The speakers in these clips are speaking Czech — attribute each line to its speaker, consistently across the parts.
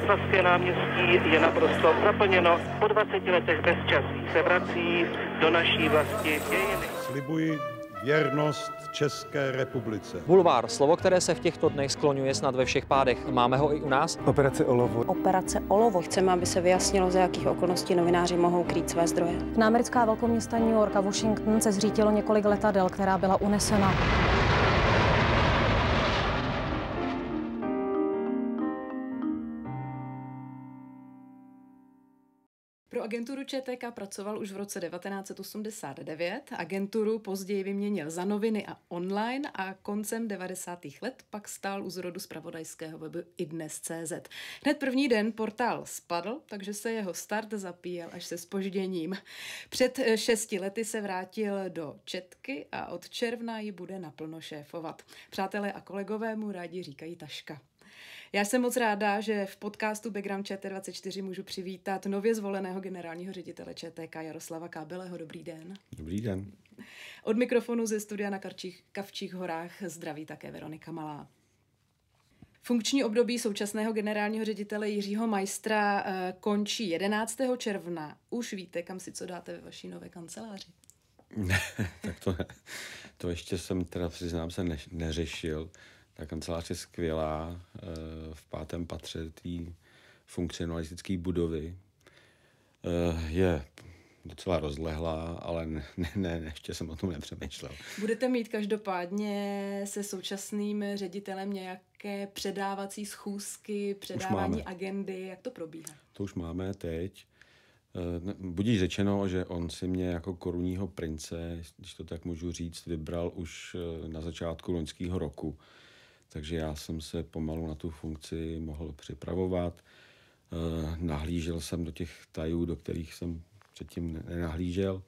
Speaker 1: Václavské náměstí je naprosto zaplněno. Po 20 letech bezčasí se vrací do naší vlasti dějiny. Slibuji věrnost České republice. Bulvár, slovo, které se v těchto dnech skloňuje snad ve všech pádech. Máme ho i u nás?
Speaker 2: Operace Olovo. Operace Olovo. Chceme, aby se vyjasnilo, za jakých okolností novináři mohou krýt své zdroje. Na americká velkoměsta New York a Washington se zřítilo několik letadel, která byla unesena. agenturu ČTK pracoval už v roce 1989, agenturu později vyměnil za noviny a online a koncem 90. let pak stál u zrodu zpravodajského webu i dnes.cz. Hned první den portál spadl, takže se jeho start zapíjel až se spožděním. Před eh, šesti lety se vrátil do Četky a od června ji bude naplno šéfovat. Přátelé a kolegové mu rádi říkají Taška. Já jsem moc ráda, že v podcastu Background ČT24 můžu přivítat nově zvoleného generálního ředitele ČTK Jaroslava Kábeleho. Dobrý den. Dobrý den. Od mikrofonu ze studia na Karčích, Kavčích horách zdraví také Veronika Malá. Funkční období současného generálního ředitele Jiřího Majstra eh, končí 11. června. Už víte, kam si co dáte ve vaší nové kanceláři?
Speaker 1: Ne, tak to ne. To ještě jsem teda, přiznám se, neřešil. Ta kancelář je skvělá eh, v pátém patře té funkcionalistické budovy. Eh, je docela rozlehlá, ale ne, ne, ne, ještě jsem o tom nepřemýšlel.
Speaker 2: Budete mít každopádně se současným ředitelem nějaké předávací schůzky, předávání agendy, jak to probíhá?
Speaker 1: To už máme teď. Eh, budíš řečeno, že on si mě jako korunního prince, když to tak můžu říct, vybral už na začátku loňského roku takže já jsem se pomalu na tu funkci mohl připravovat. Eh, nahlížel jsem do těch tajů, do kterých jsem předtím nenahlížel.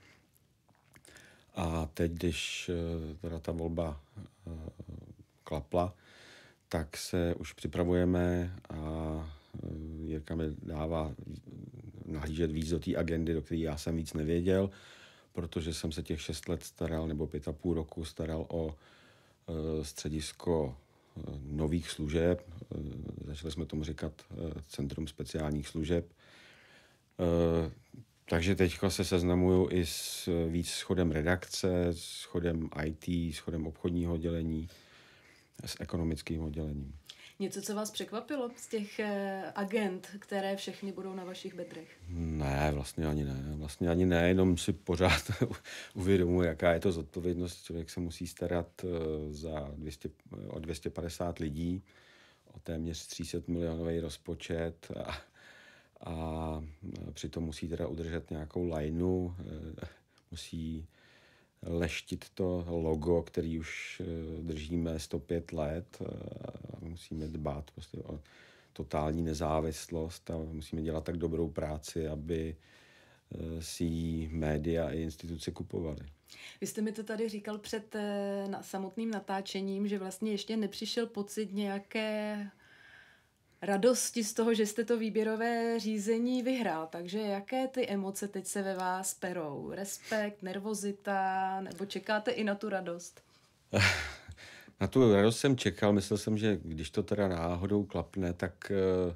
Speaker 1: A teď, když eh, teda ta volba eh, klapla, tak se už připravujeme a Jirka mi dává nahlížet víc do té agendy, do které já jsem víc nevěděl, protože jsem se těch šest let staral, nebo pět a půl roku staral o středisko nových služeb. Eh, začali jsme tomu říkat eh, Centrum speciálních služeb. Eh, takže teď se seznamuju i s víc schodem redakce, s chodem IT, s chodem obchodního oddělení, s ekonomickým oddělením.
Speaker 2: Něco, co vás překvapilo z těch eh, agent, které všechny budou na vašich bedrech?
Speaker 1: Ne, vlastně ani ne. Vlastně ani ne, jenom si pořád uvědomuji, jaká je to zodpovědnost. Člověk se musí starat eh, za 200, o 250 lidí, o téměř 300 milionový rozpočet a, a eh, přitom musí teda udržet nějakou lineu, musí leštit to logo, který už eh, držíme 105 let. Eh, musíme dbát prostě o totální nezávislost a musíme dělat tak dobrou práci, aby eh, si ji média i instituce kupovaly.
Speaker 2: Vy jste mi to tady říkal před na, samotným natáčením, že vlastně ještě nepřišel pocit nějaké radosti z toho, že jste to výběrové řízení vyhrál. Takže jaké ty emoce teď se ve vás perou? Respekt, nervozita, nebo čekáte i na tu radost?
Speaker 1: Na tu radost jsem čekal, myslel jsem, že když to teda náhodou klapne, tak eh,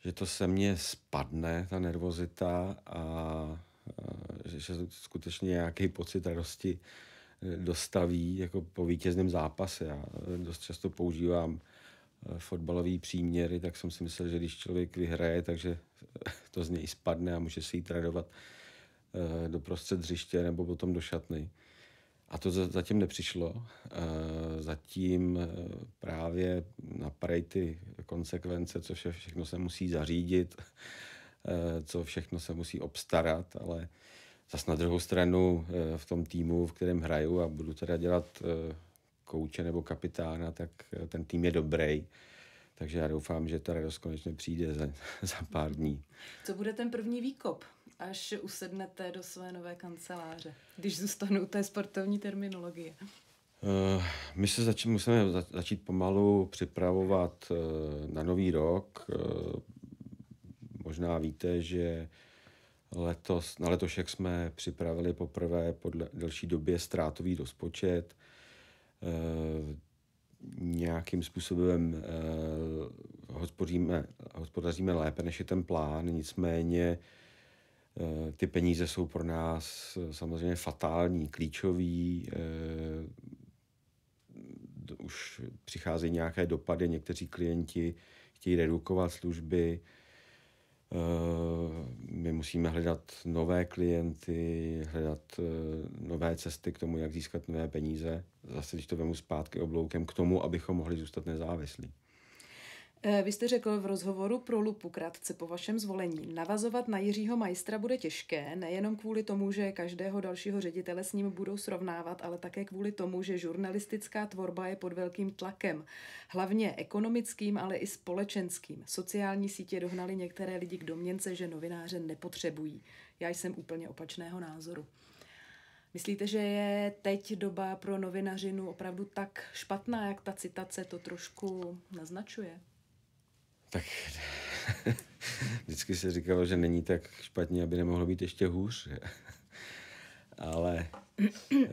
Speaker 1: že to se mně spadne, ta nervozita a, eh, že že skutečně nějaký pocit radosti eh, dostaví jako po vítězném zápase. Já dost často používám Eh, fotbalové příměry, tak jsem si myslel, že když člověk vyhraje, takže to z něj spadne a může si jít radovat eh, do prostřed hřiště nebo potom do šatny. A to zatím nepřišlo. Eh, zatím právě napadají ty konsekvence, co vše, všechno se musí zařídit, co všechno se musí obstarat, ale zas na druhou stranu v tom týmu, v kterém hraju a budu teda dělat kouče nebo kapitána, tak eh, ten tým je dobrý. Takže já doufám, že ta radost konečně přijde za, za pár dní.
Speaker 2: Co bude ten první výkop, až usednete do své nové kanceláře, když zůstanu u té sportovní terminologie?
Speaker 1: Eh, my se zač- musíme za- začít pomalu připravovat eh, na nový rok. možná víte, že letos, na letošek jsme připravili poprvé po delší době ztrátový rozpočet. Eh, nějakým způsobem eh, hospodaříme lépe, než je ten plán, nicméně eh, ty peníze jsou pro nás eh, samozřejmě fatální, klíčový, eh, už přicházejí nějaké dopady, někteří klienti chtějí redukovat služby, eh, my musíme hledat nové klienty, hledat nové cesty k tomu, jak získat nové peníze zase, když to vemu zpátky obloukem, k tomu, abychom mohli zůstat nezávislí.
Speaker 2: Eh, vy jste řekl v rozhovoru pro Lupu krátce po vašem zvolení, navazovat na Jiřího Majstra bude těžké, nejenom kvůli tomu, že každého dalšího ředitele s ním budou srovnávat, ale také kvůli tomu, že žurnalistická tvorba je pod velkým tlakem, hlavně ekonomickým, ale i společenským. Sociální sítě dohnaly některé lidi k domněnce, že novináře nepotřebují. Já jsem úplně opačného názoru. Myslíte, že je teď doba pro novinařinu opravdu tak špatná, jak ta citace to trošku naznačuje? Tak
Speaker 1: vždycky se říkalo, že není tak špatně, aby nemohlo být ještě hůř. Ale eh,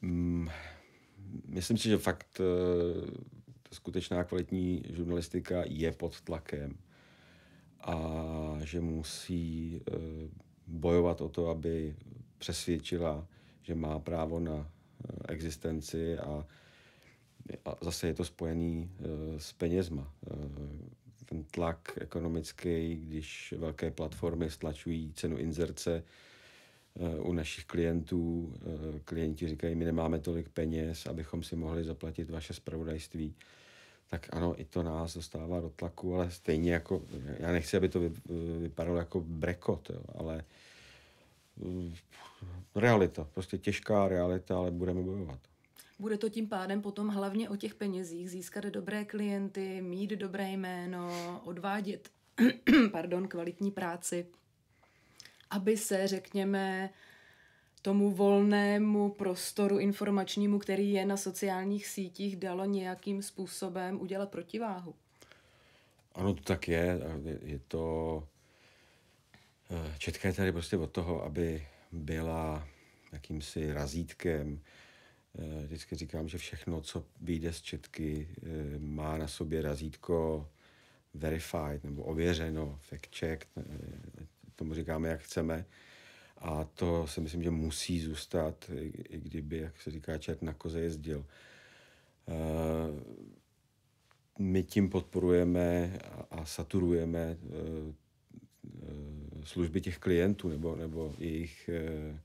Speaker 1: mm, myslím si, že fakt eh, ta skutečná kvalitní žurnalistika je pod tlakem a že musí eh, bojovat o to, aby přesvědčila, že má právo na eh, existenci a, a zase je to spojený eh, s penězma. Eh, ten tlak ekonomický, když velké platformy stlačují cenu inzerce, u našich klientů. Klienti říkají, my nemáme tolik peněz, abychom si mohli zaplatit vaše spravodajství. Tak ano, i to nás dostává do tlaku, ale stejně jako, já nechci, aby to vypadalo jako brekot, jo, ale Eh, realita, prostě těžká realita, ale budeme bojovat.
Speaker 2: Bude to tím pádem potom hlavně o těch penězích, získat dobré klienty, mít dobré jméno, odvádět pardon, kvalitní práci, aby se, řekněme, tomu volnému prostoru informačnímu, který je na sociálních sítích, dalo nějakým způsobem udělat protiváhu.
Speaker 1: Ano, to tak je. Je to Eh, Četka je tady prostě od toho, aby byla jakýmsi razítkem. Eh, vždycky říkám, že všechno, co vyjde z Četky, eh, má na sobě razítko verified nebo ověřeno, fact check, tomu říkáme, jak chceme. A to si myslím, že musí zůstat, i kdyby, jak se říká, čert na koze jezdil. My tím podporujeme a saturujeme služby těch klientů nebo, nebo jejich, eh,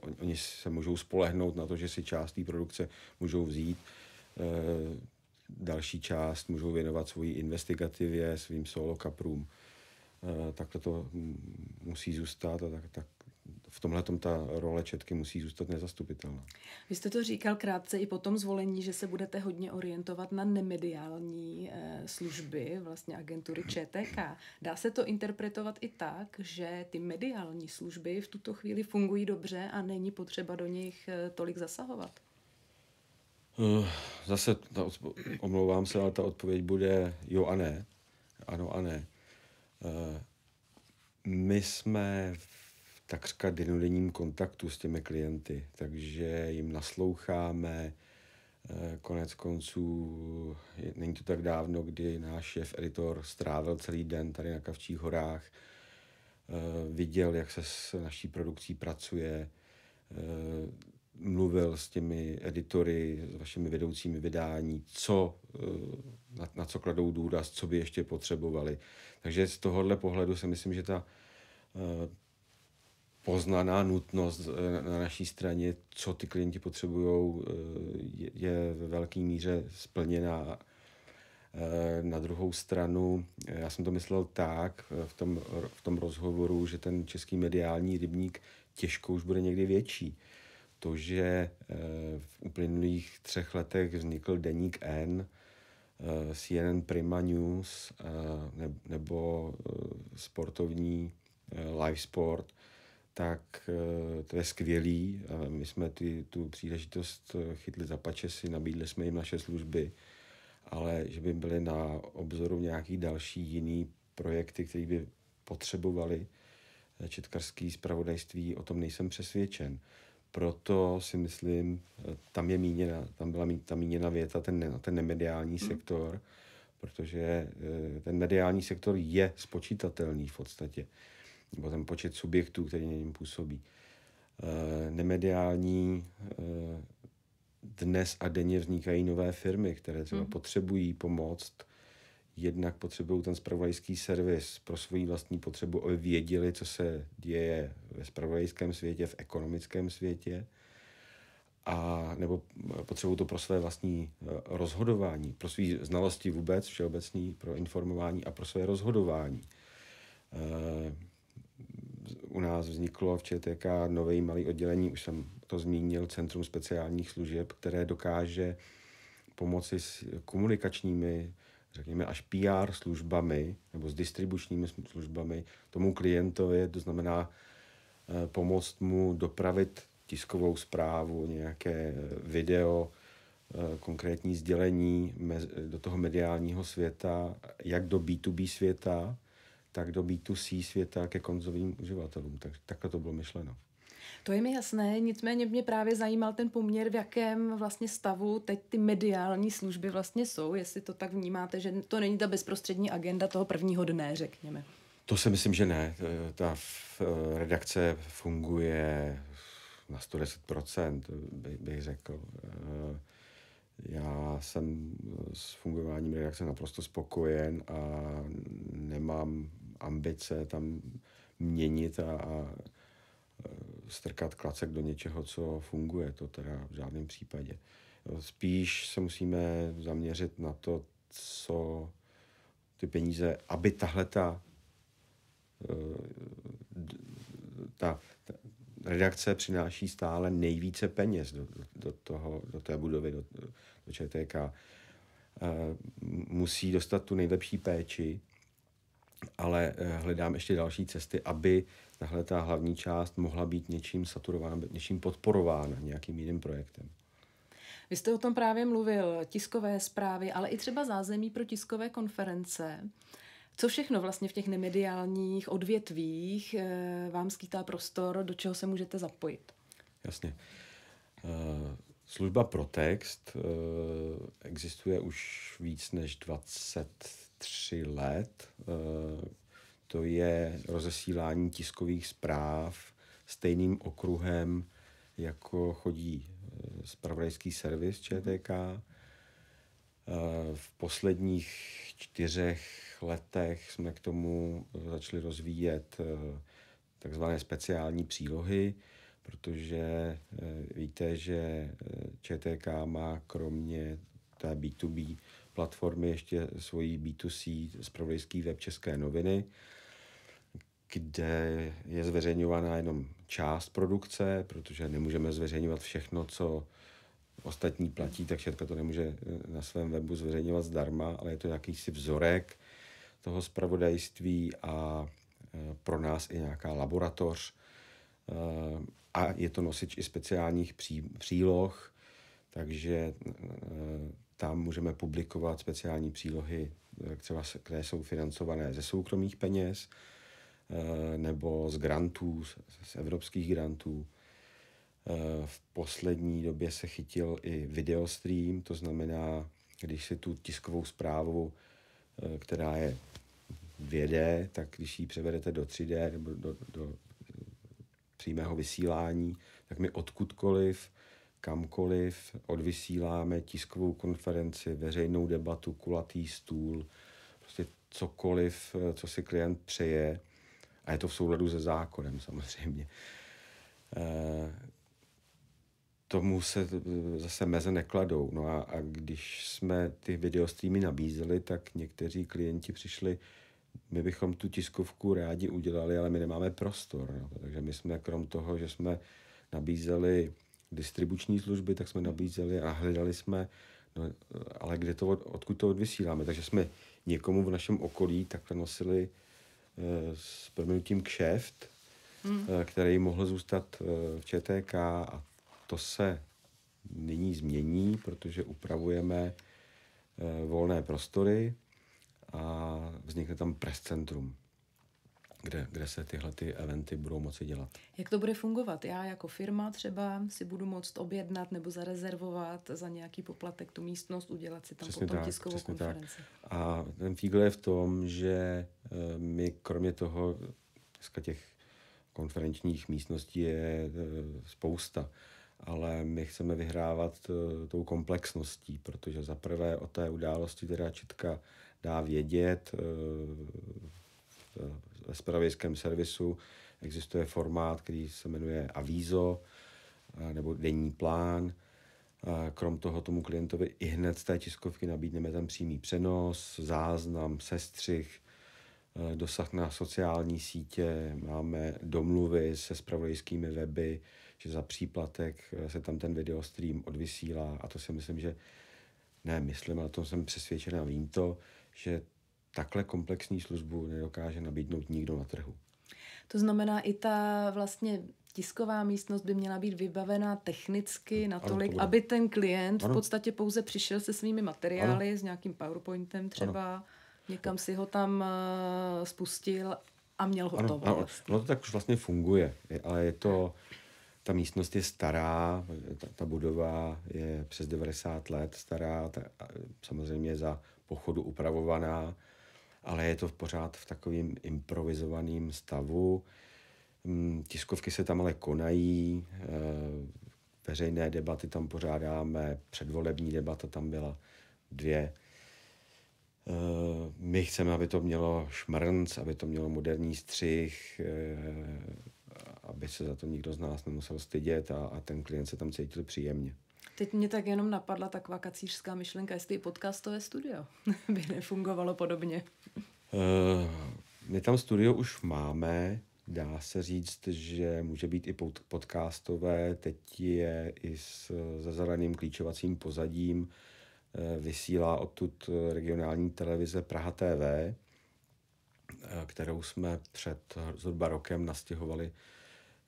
Speaker 1: on, oni se můžou spolehnout na to, že si část té produkce můžou vzít, eh, další část můžou věnovat svoji investigativě, svým solo kaprům. Eh, tak to musí zůstat a tak, tak v tomhle ta role Četky musí zůstat nezastupitelná.
Speaker 2: Vy jste to říkal krátce i po tom zvolení, že se budete hodně orientovat na nemediální eh, služby, vlastně agentury ČTK. Dá se to interpretovat i tak, že ty mediální služby v tuto chvíli fungují dobře a není potřeba do nich eh, tolik zasahovat?
Speaker 1: Eh, zase ta odpo- omlouvám se, ale ta odpověď bude jo a ne. Ano a ne. My jsme v takřka denodenním kontaktu s těmi klienty, takže jim nasloucháme. Eh, konec konců, není to tak dávno, kdy náš šéf editor strávil celý den tady na Kavčích horách, eh, viděl, jak se s naší produkcí pracuje, eh, mluvil s těmi editory, s vašimi vedoucími vydání, co, na, na co kladou důraz, co by ještě potřebovali. Takže z tohohle pohledu si myslím, že ta poznaná nutnost eh, na naší straně, co ty klienti potřebují, eh, je ve velké míře splněná. Eh, na druhou stranu, já jsem to myslel tak v tom, v tom rozhovoru, že ten český mediální rybník těžko už bude někdy větší. To, že v uplynulých třech letech vznikl deník N, CNN Prima News nebo sportovní Live Sport, tak eh, to je skvělý. my jsme ty, tu příležitost eh, chytli za pačesy, nabídli jsme jim naše služby, ale že by byly na obzoru nějaký další jiný projekty, které by potřebovali eh, četkarský zpravodajství, o tom nejsem přesvědčen. Proto si myslím, tam je míněna, tam byla ta míněna věta ten, ten nemediální mm. sektor, protože ten mediální sektor je spočítatelný v podstatě nebo ten počet subjektů, který na něm působí. Eh, nemediální eh, dnes a denně vznikají nové firmy, které třeba mm. potřebují pomoct, jednak potřebují ten spravodajský servis pro svoji vlastní potřebu, aby věděli, co se děje ve spravodajském světě, v ekonomickém světě, a nebo potřebují to pro své vlastní eh, rozhodování, pro své znalosti vůbec, všeobecný, pro informování a pro své rozhodování. E, u nás vzniklo v ČTK nové malé oddělení, už jsem to zmínil, Centrum speciálních služeb, které dokáže pomoci s komunikačními, řekněme až PR službami nebo s distribučními službami tomu klientovi, to znamená eh, pomoct mu dopravit tiskovou zprávu, nějaké eh, video, eh, konkrétní sdělení do toho mediálního světa, jak do B2B světa, tak do B2C světa ke konzovým uživatelům. Tak, takhle to bylo myšleno.
Speaker 2: To je mi jasné, nicméně mě právě zajímal ten poměr, v jakém vlastně stavu teď ty mediální služby vlastně jsou, jestli to tak vnímáte, že to není ta bezprostřední agenda toho prvního dne, řekněme.
Speaker 1: To si myslím, že ne. Eh, ta eh, redakce funguje na 110%, bych řekl. Eh, já jsem s fungováním redakce naprosto spokojen a nemám ambice tam měnit a, a e, strkat klacek do něčeho, co funguje. To teda v žádném případě. Spíš se musíme zaměřit na to, co ty peníze, aby tahle ta, e, ta, ta redakce přináší stále nejvíce peněz do, do, toho, do té budovy, do, do ČTK. E, musí dostat tu nejlepší péči, ale eh, hledám ještě další cesty, aby tahle ta hlavní část mohla být něčím saturována, něčím podporována, nějakým jiným projektem.
Speaker 2: Vy jste o tom právě mluvil, tiskové zprávy, ale i třeba zázemí pro tiskové konference. Co všechno vlastně v těch nemediálních odvětvích eh, vám skýtá prostor, do čeho se můžete zapojit?
Speaker 1: Jasně. Eh, služba Protext existuje už víc než 20 tři let. Eh, to je rozesílání tiskových zpráv stejným okruhem, jako chodí spravodajský eh, servis ČTK. Eh, v posledních čtyřech letech jsme k tomu začali rozvíjet takzvané speciální přílohy, protože víte, že ČTK má kromě té B2B platformy ještě svojí B2C zpravodajský web České noviny, kde je zveřejňována jenom část produkce, protože nemůžeme zveřejňovat všechno, co ostatní platí, tak Šetka to nemůže eh, na svém webu zveřejňovat zdarma, ale je to jakýsi vzorek toho zpravodajství a eh, pro nás i nějaká laboratoř. Eh, a je to nosič i speciálních příloh, takže tam můžeme publikovat speciální přílohy, eh, třeba, které jsou financované ze soukromých peněz eh, nebo z grantů, z evropských grantů. Eh, v poslední době se chytil i videostream, to znamená, když si tu tiskovou zprávu, která je 2D, tak když ji převedete do 3D nebo do, do přímého vysílání, tak my odkudkoliv kamkoliv, odvysíláme tiskovou konferenci, veřejnou debatu, kulatý stůl, prostě cokoliv, eh, co si klient přeje. A je to v souladu se zákonem samozřejmě. Eh, tomu se eh, zase meze nekladou. No a, a když jsme ty videostreamy nabízeli, tak někteří klienti přišli, my bychom tu tiskovku rádi udělali, ale my nemáme prostor. No. Takže my jsme krom toho, že jsme nabízeli distribuční služby, tak jsme nabízeli a hledali jsme, no, ale kde to, odkud to odvysíláme. Takže jsme někomu v našem okolí takhle nosili eh, s proměnutím kšeft, mm. který mohl zůstat eh, v ČTK a to se nyní změní, protože upravujeme volné prostory a vznikne tam prescentrum kde, kde se tyhle ty eventy budou moci dělat.
Speaker 2: Jak to bude fungovat? Já jako firma třeba si budu moct objednat nebo zarezervovat za nějaký poplatek tu místnost, udělat si tam přesně potom tak, tiskovou konferenci.
Speaker 1: Tak. A ten fígl je v tom, že eh, my kromě toho, dneska těch konferenčních místností je eh, spousta, ale my chceme vyhrávat eh, tou komplexností, protože za prvé o té události teda Čitka dá vědět, Eh, ve spravějském servisu existuje formát, který se jmenuje Avízo eh, nebo denní plán. Eh, krom toho tomu klientovi i hned z té tiskovky nabídneme ten přímý přenos, záznam, sestřih, dosah na sociální sítě, máme domluvy se spravodajskými weby, že za příplatek se tam ten video stream odvysílá a to si myslím, že ne, myslím, ale to jsem jsem přesvědčená, vím to, že takhle komplexní službu nedokáže nabídnout nikdo na trhu.
Speaker 2: To znamená, i ta vlastně tisková místnost by měla být vybavená technicky natolik, to aby ten klient ano. v podstatě pouze přišel se svými materiály, ano. s nějakým PowerPointem třeba, ano. někam si ho tam uh, spustil a měl hotovo. Ano, ano.
Speaker 1: No to tak už vlastně funguje, je, ale je to, ta místnost je stará, ta, ta budova je přes 90 let stará, ta, samozřejmě za pochodu upravovaná, ale je to pořád v takovém improvizovaném stavu. Mm, tiskovky se tam ale konají, eh, veřejné debaty tam pořádáme, předvolební debata tam byla dvě. Eh, my chceme, aby to mělo šmrnc, aby to mělo moderní střih, eh, aby se za to nikdo z nás nemusel stydět a, a ten klient se tam cítil příjemně.
Speaker 2: Teď mě tak jenom napadla tak kacířská myšlenka, jestli i podcastové studio by nefungovalo podobně. Uh,
Speaker 1: my tam studio už máme, dá se říct, že může být i pod, podcastové, teď je i s, se zeleným klíčovacím pozadím, eh, vysílá odtud regionální televize Praha TV, eh, kterou jsme před zhruba rokem nastěhovali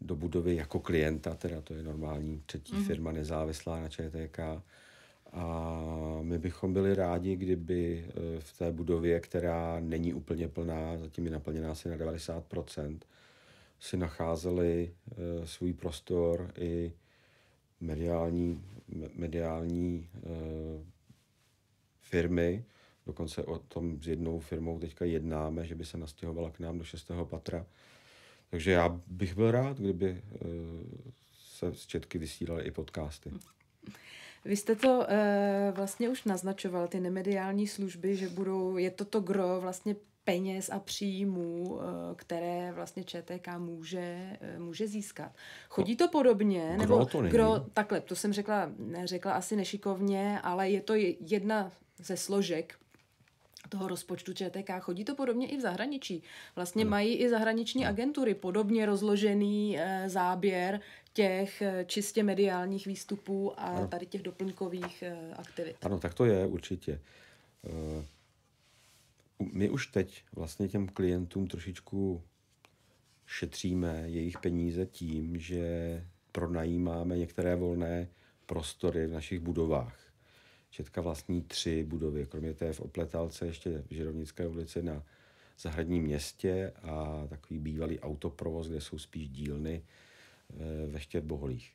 Speaker 1: do budovy jako klienta, teda to je normální třetí mm-hmm. firma nezávislá na ČTK. A my bychom byli rádi, kdyby e, v té budově, která není úplně plná, zatím je naplněná asi na 90%, si nacházeli e, svůj prostor i mediální, mediální e, firmy. Dokonce o tom s jednou firmou teďka jednáme, že by se nastěhovala k nám do šestého patra, takže já bych byl rád, kdyby eh, se z Četky vysílaly i podcasty.
Speaker 2: Vy jste to e, vlastně už naznačoval, ty nemediální služby, že budou, je to to gro vlastně peněz a příjmů, eh, které vlastně ČTK může, může získat. Chodí to podobně? Kdo nebo to není? takhle, to jsem řekla, neřekla asi nešikovně, ale je to jedna ze složek toho rozpočtu ČTK. Chodí to podobně i v zahraničí. Vlastně ano. mají i zahraniční ano. agentury podobně rozložený e, záběr těch e, čistě mediálních výstupů a ano. tady těch doplňkových e, aktivit.
Speaker 1: Ano, tak to je určitě. E, my už teď vlastně těm klientům trošičku šetříme jejich peníze tím, že pronajímáme některé volné prostory v našich budovách. Četka vlastní tři budovy, kromě té v Opletalce, ještě v Žirovnické ulici na zahradním městě a takový bývalý autoprovoz, kde jsou spíš dílny eh, ve Štěrboholích.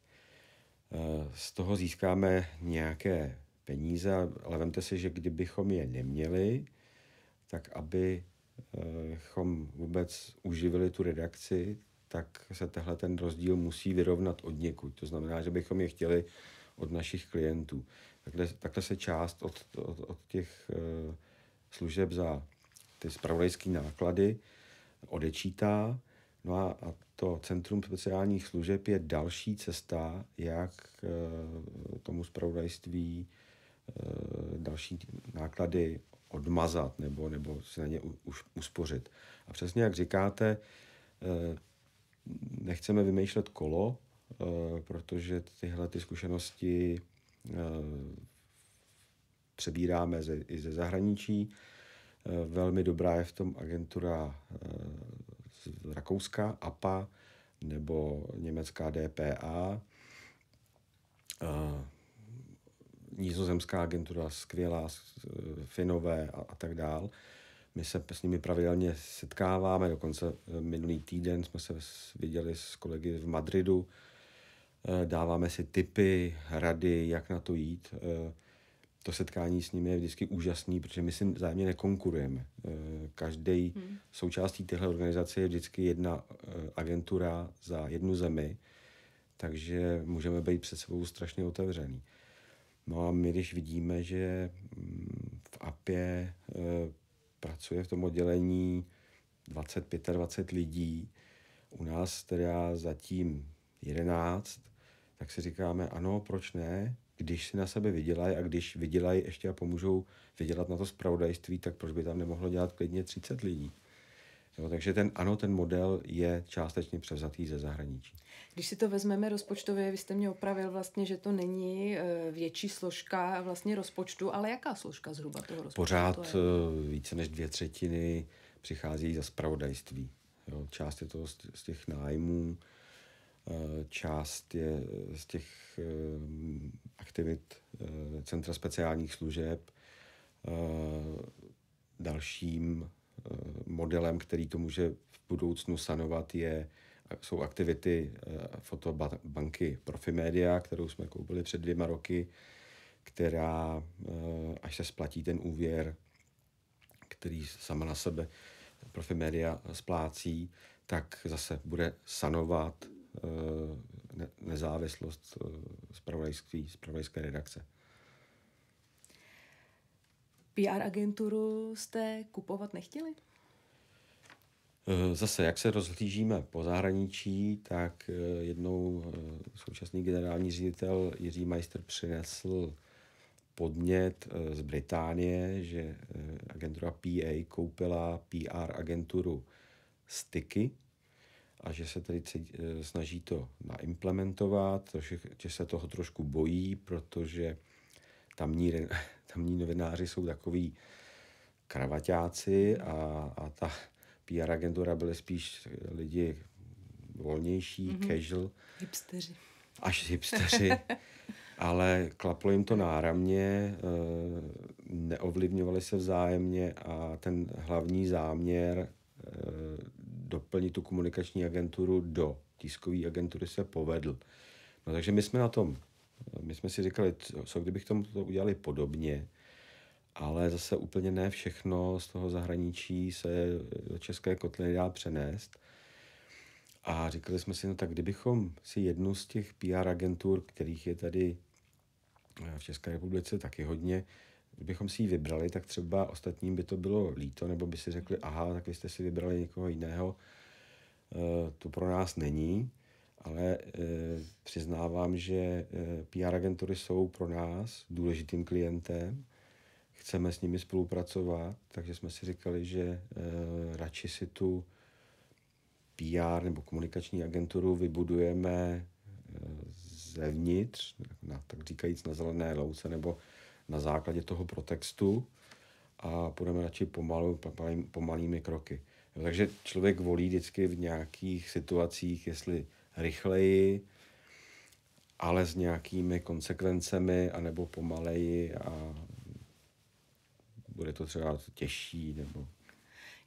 Speaker 1: Eh, z toho získáme nějaké peníze, ale vemte si, že kdybychom je neměli, tak abychom eh, vůbec uživili tu redakci, tak se tehle ten rozdíl musí vyrovnat od někud. To znamená, že bychom je chtěli od našich klientů. Takhle, takhle se část od, od, od těch eh, služeb za ty spravodajské náklady odečítá. No a, a to Centrum speciálních služeb je další cesta, jak eh, tomu spravodajství eh, další náklady odmazat nebo, nebo si na ně už uspořit. A přesně jak říkáte, nechceme vymýšlet kolo, protože tyhle ty zkušenosti Eh, přebíráme ze, i ze zahraničí. Eh, velmi dobrá je v tom agentura eh, z Rakouska, APA, nebo německá DPA. Nizozemská agentura skvělá, Finové a, a tak dál. My se s nimi pravidelně setkáváme, dokonce minulý týden jsme se viděli s kolegy v Madridu, Eh, dáváme si tipy, rady, jak na to jít. Eh, to setkání s nimi je vždycky úžasný, protože my si vzájemně nekonkurujeme. Eh, Každý hmm. součástí téhle organizace je vždycky jedna agentura za jednu zemi, takže můžeme být před sebou strašně otevřený. No a my, když vidíme, že mm, v APě e, pracuje v tom oddělení 20, 25 lidí, u nás teda zatím 11, tak si říkáme, ano, proč ne, když si na sebe vydělají a když vydělají ještě a pomůžou vydělat na to spravodajství, tak proč by tam nemohlo dělat klidně 30 lidí? Jo, takže ten, ano, ten model je částečně převzatý ze zahraničí.
Speaker 2: Když si to vezmeme rozpočtově, vy jste mě opravil vlastně, že to není eh, větší složka vlastně rozpočtu, ale jaká složka zhruba toho rozpočtu? Pořád to je? Eh,
Speaker 1: více než dvě třetiny přichází za spravodajství. Jo, část je to z těch nájmů, Eh, část je eh, z těch eh, aktivit Centra speciálních služeb. Dalším modelem, který to může v budoucnu sanovat, je, jsou aktivity fotobanky Profimedia, kterou jsme koupili před dvěma roky, která, až se splatí ten úvěr, který sama na sebe Profimedia splácí, tak zase bude sanovat Eh, nezávislost eh, zpravodajské, zpravodajské redakce.
Speaker 2: PR agenturu jste kupovat nechtěli?
Speaker 1: Eh, zase, jak se rozhlížíme po zahraničí, tak jednou současný generální ředitel Jiří Majster přinesl podnět z Británie, že agentura PA koupila PR agenturu Sticky, a že se tedy eh, snaží to naimplementovat, že, že se toho trošku bojí, protože tamní, tamní novináři jsou takový kravaťáci a, a ta PR agentura byly spíš lidi volnější, mm-hmm. casual. Hipsteři. Až hipsteři. ale klaplo jim to náramně, eh, neovlivňovali se vzájemně a ten hlavní záměr eh, doplnit tu komunikační agenturu do tiskové agentury se povedl. No takže my jsme na tom, my jsme si říkali, co kdybych tomu to udělali podobně, ale zase úplně ne všechno z toho zahraničí se do české kotliny dá přenést. A říkali jsme si, no tak kdybychom si jednu z těch PR agentur, kterých je tady v České republice taky hodně, Kdybychom si ji vybrali, tak třeba ostatním by to bylo líto, nebo by si řekli, aha, tak vy jste si vybrali někoho jiného, eh, to pro nás není, ale eh, přiznávám, že eh, PR agentury jsou pro nás důležitým klientem, chceme s nimi spolupracovat, takže jsme si říkali, že radši si tu PR nebo komunikační agenturu vybudujeme zevnitř, na, tak říkajíc na zelené louce, nebo na základě toho protextu a půjdeme radši pomalu, pomalý, pomalými kroky. takže člověk volí vždycky v nějakých situacích, jestli rychleji, ale s nějakými konsekvencemi, anebo pomaleji a bude to třeba těžší nebo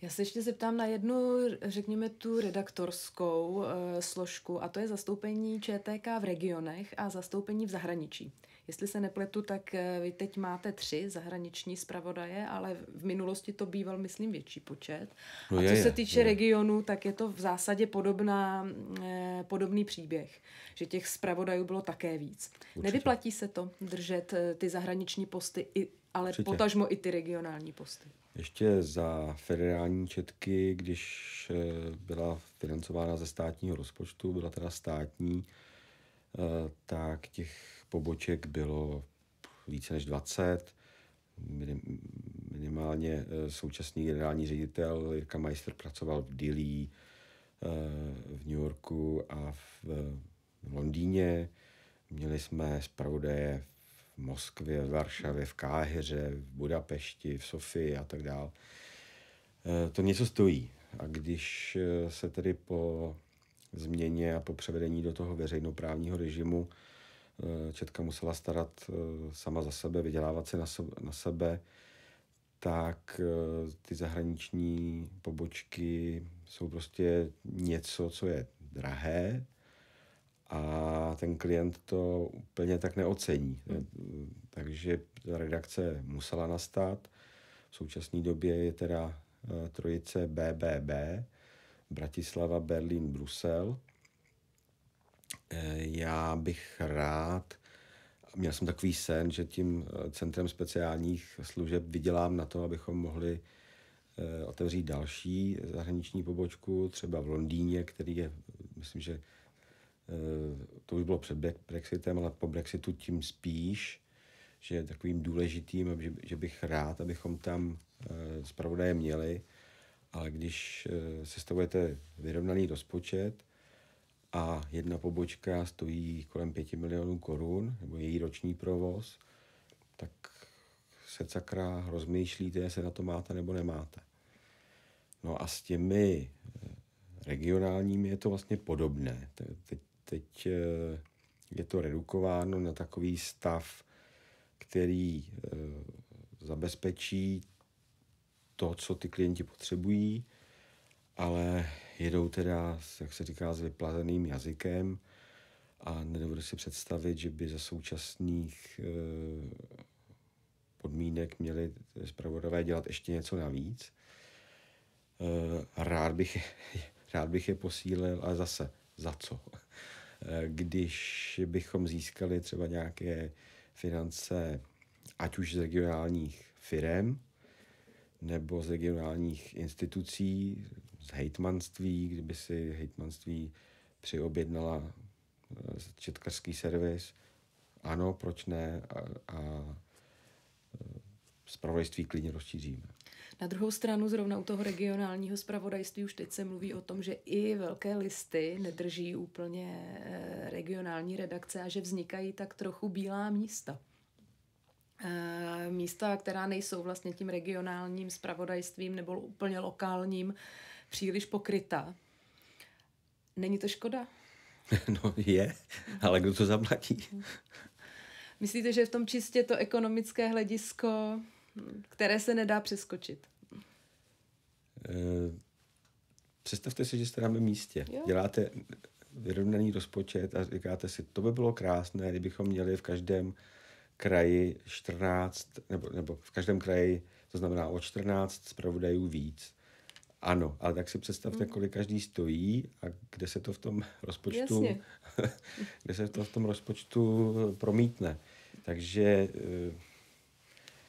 Speaker 2: já se ještě zeptám na jednu, řekněme, tu redaktorskou e, složku, a to je zastoupení ČTK v regionech a zastoupení v zahraničí. Jestli se nepletu, tak eh, vy teď máte tři zahraniční zpravodaje, ale v minulosti to býval, myslím, větší počet.
Speaker 1: No a je, co se týče je.
Speaker 2: regionu, tak je to v zásadě podobná, eh, podobný příběh, že těch zpravodajů bylo také víc. Určitě. Nevyplatí se to držet eh, ty zahraniční posty, i, ale Určitě. potažmo i ty regionální posty.
Speaker 1: Ještě za federální četky, když eh, byla financována ze státního rozpočtu, byla teda státní, Eh, tak těch poboček bylo více než 20. Minimálně eh, současný generální ředitel Jirka Meister pracoval v Dillí, eh, v New Yorku a v Londýně. Měli jsme zpravodaje v Moskvě, v Varšavě, v Káheře, v Budapešti, v Sofii a tak dále. To něco stojí. A když se tedy po změně a po převedení do toho veřejnoprávního režimu eh, Četka musela starat eh, sama za sebe, vydělávat si na sebe, tak eh, ty zahraniční pobočky jsou prostě něco, co je drahé a ten klient to úplně tak neocení. Hmm. Takže ta redakce musela nastat. V současné době je teda trojice BBB, Bratislava, Berlín, Brusel. Eh, já bych rád, měl jsem takový sen, že tím eh, centrem speciálních služeb vydělám na to, abychom mohli eh, otevřít další zahraniční pobočku, třeba v Londýně, který je, myslím, že to už bylo před Brexitem, ale po Brexitu tím spíš, že je takovým důležitým, že bych rád, abychom tam zpravodaje měli, ale když eh, sestavujete vyrovnaný rozpočet a jedna pobočka stojí kolem 5 milionů korun, nebo její roční provoz, tak se cakra rozmýšlíte, jestli na to máte nebo nemáte. No a s těmi eh, regionálními je to vlastně podobné. Teď, teď eh, je to redukováno na takový stav, který zabezpečí to, co ty klienti potřebují, ale jedou teda, jak se říká, s vyplazeným jazykem a nedovedu si představit, že by za současných eh, podmínek měli zpravodové dělat ještě něco navíc. Eh, rád bych, rád bych je posílil, ale zase, za co? Eh, když bychom získali třeba nějaké finance, ať už z regionálních firem, nebo z regionálních institucí, z hejtmanství, kdyby si hejtmanství přiobjednala eh, četkarský servis. Ano, proč ne? A, a spravodajství eh, klidně rozšíříme.
Speaker 2: Na druhou stranu zrovna u toho regionálního spravodajství už teď se mluví o tom, že i velké listy nedrží úplně eh, regionální redakce a že vznikají tak trochu bílá místa. Eh, místa, která nejsou vlastně tím regionálním spravodajstvím nebo úplně lokálním příliš pokryta. Není to škoda?
Speaker 1: No je, ale kdo to zaplatí?
Speaker 2: Myslíte, že je v tom čistě to ekonomické hledisko, které se nedá přeskočit?
Speaker 1: Eh, představte si, že jste na mém místě. Jo. Děláte vyrovnaný rozpočet a říkáte si, to by bylo krásné, kdybychom měli v každém kraji 14, nebo, nebo v každém kraji, to znamená o 14 zpravodajů víc. Ano, ale tak si představte, hmm. kolik každý stojí a kde se to v tom rozpočtu, kde se to v tom rozpočtu eh, promítne. Takže eh,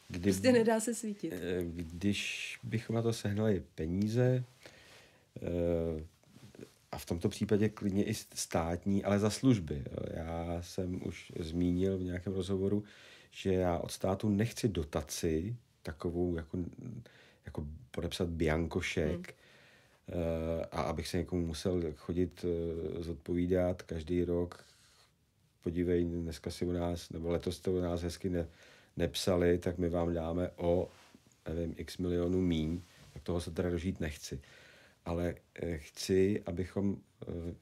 Speaker 1: kdy, prostě nedá
Speaker 2: se svítit. Eh,
Speaker 1: když bychom na to sehnali peníze, a v tomto případě klidně i státní, ale za služby. Já jsem už zmínil v nějakém rozhovoru, že já od státu nechci dotaci, takovou jako, jako podepsat biankošek, hmm eh, a abych se někomu musel chodit eh, zodpovídat každý rok, podívej, dneska si u nás, nebo letos to u nás hezky ne, nepsali, tak my vám dáme o, nevím, x milionů míň, tak toho se teda dožít nechci ale eh, chci, abychom, eh,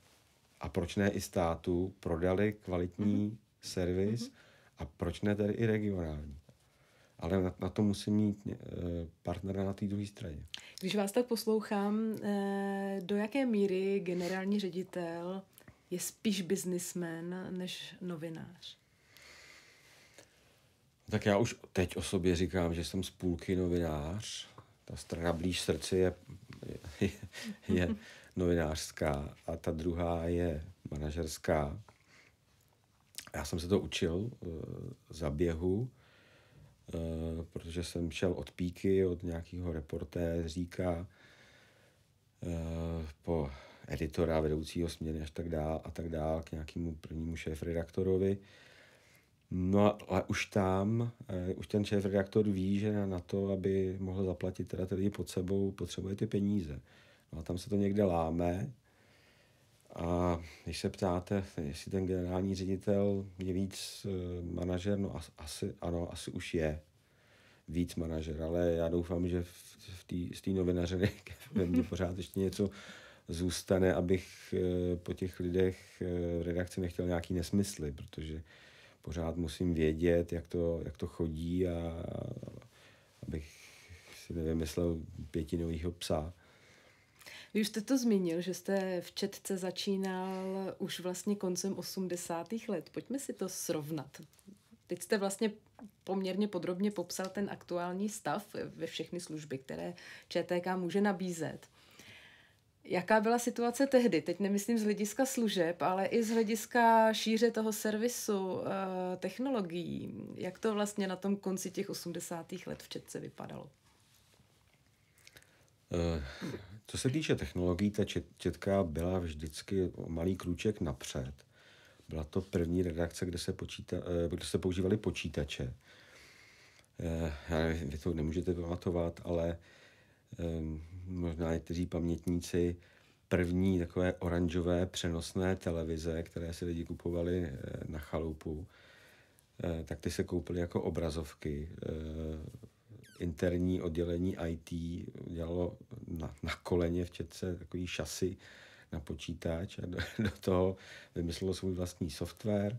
Speaker 1: a proč ne i státu, prodali kvalitní mm-hmm. servis mm-hmm. a proč ne tedy i regionální. Ale na, na to musí mít eh, partnera na té druhé straně.
Speaker 2: Když vás tak poslouchám, do jaké míry generální ředitel je spíš biznismen než novinář?
Speaker 1: Tak já už teď o sobě říkám, že jsem z půlky novinář. Ta strana blíž srdci je je, novinářská a ta druhá je manažerská. Já jsem se to učil e, za běhu, e, protože jsem šel od píky, od nějakého reportéříka e, po editora, vedoucího směny až tak dál a tak dál k nějakému prvnímu šéf-redaktorovi. No ale už tam, eh, už ten šéf redaktor ví, že na to, aby mohl zaplatit teda ty lidi pod sebou, potřebuje ty peníze. No a tam se to někde láme. A když se ptáte, jestli ten generální ředitel je víc eh, manažer, no as, asi, ano, asi už je víc manažer, ale já doufám, že v, v tý, z té novinařiny ve mně pořád ještě něco zůstane, abych eh, po těch lidech eh, redakci nechtěl nějaký nesmysly, protože pořád musím vědět, jak to, jak to chodí a abych si nevymyslel pětinovýho psa.
Speaker 2: Vy už jste to zmínil, že jste v Četce začínal už vlastně koncem 80. let. Pojďme si to srovnat. Teď jste vlastně poměrně podrobně popsal ten aktuální stav ve všechny služby, které ČTK může nabízet. Jaká byla situace tehdy? Teď nemyslím z hlediska služeb, ale i z hlediska šíře toho servisu, eh, technologií. Jak to vlastně na tom konci těch 80. let v Četce vypadalo?
Speaker 1: Eh, co se týče technologií, ta Četka byla vždycky malý krůček napřed. Byla to první redakce, kde se, počíta, eh, kde se používali počítače. Já nevím, vy to nemůžete pamatovat, ale ehm, možná někteří pamětníci, první takové oranžové přenosné televize, které si lidi kupovali eh, na chalupu, eh, tak ty se koupily jako obrazovky. Eh, interní oddělení IT dělalo na, na koleně v četce takový šasy na počítač a do, do toho vymyslelo svůj vlastní software.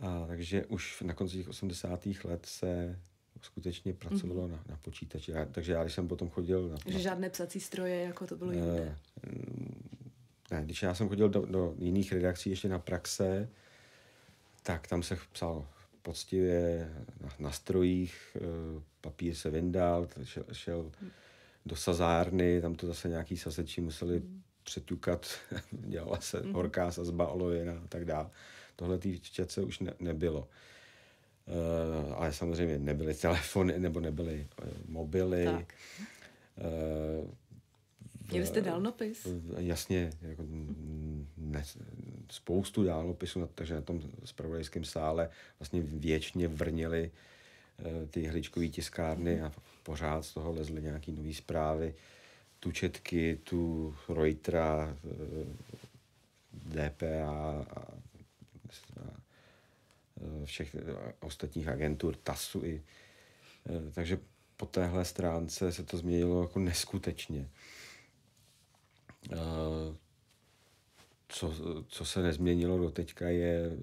Speaker 1: A takže už na konci těch 80. let se skutečně pracovalo mm-hmm. na, na počítači. Já, takže já, když jsem potom chodil... Na, na...
Speaker 2: Žádné psací stroje, jako to bylo ne,
Speaker 1: Ne, když já jsem chodil do, do jiných redakcí ještě na praxe, tak tam se psal poctivě na, na strojích, e, papír se vyndal, šel, šel do sazárny, tam to zase nějaký saseči museli mm. přetukat, dělala se mm. horká sazba olověna a tak dále. Tohle té četce už ne, nebylo. Eh, ale samozřejmě nebyly telefony nebo nebyly eh, mobily. Tak. Eh,
Speaker 2: Měli jste dálnopis?
Speaker 1: Jasně, jako ne, spoustu dálnopisů, takže na tom spravodajském sále vlastně věčně vrnili ty hličkové tiskárny a pořád z toho lezly nějaké nové zprávy. Tu Četky, tu Reutera, DPA a, a Eh, všech eh, ostatních agentur, TASu i. Eh, takže po téhle stránce se to změnilo jako neskutečně. Co, co se nezměnilo do teďka je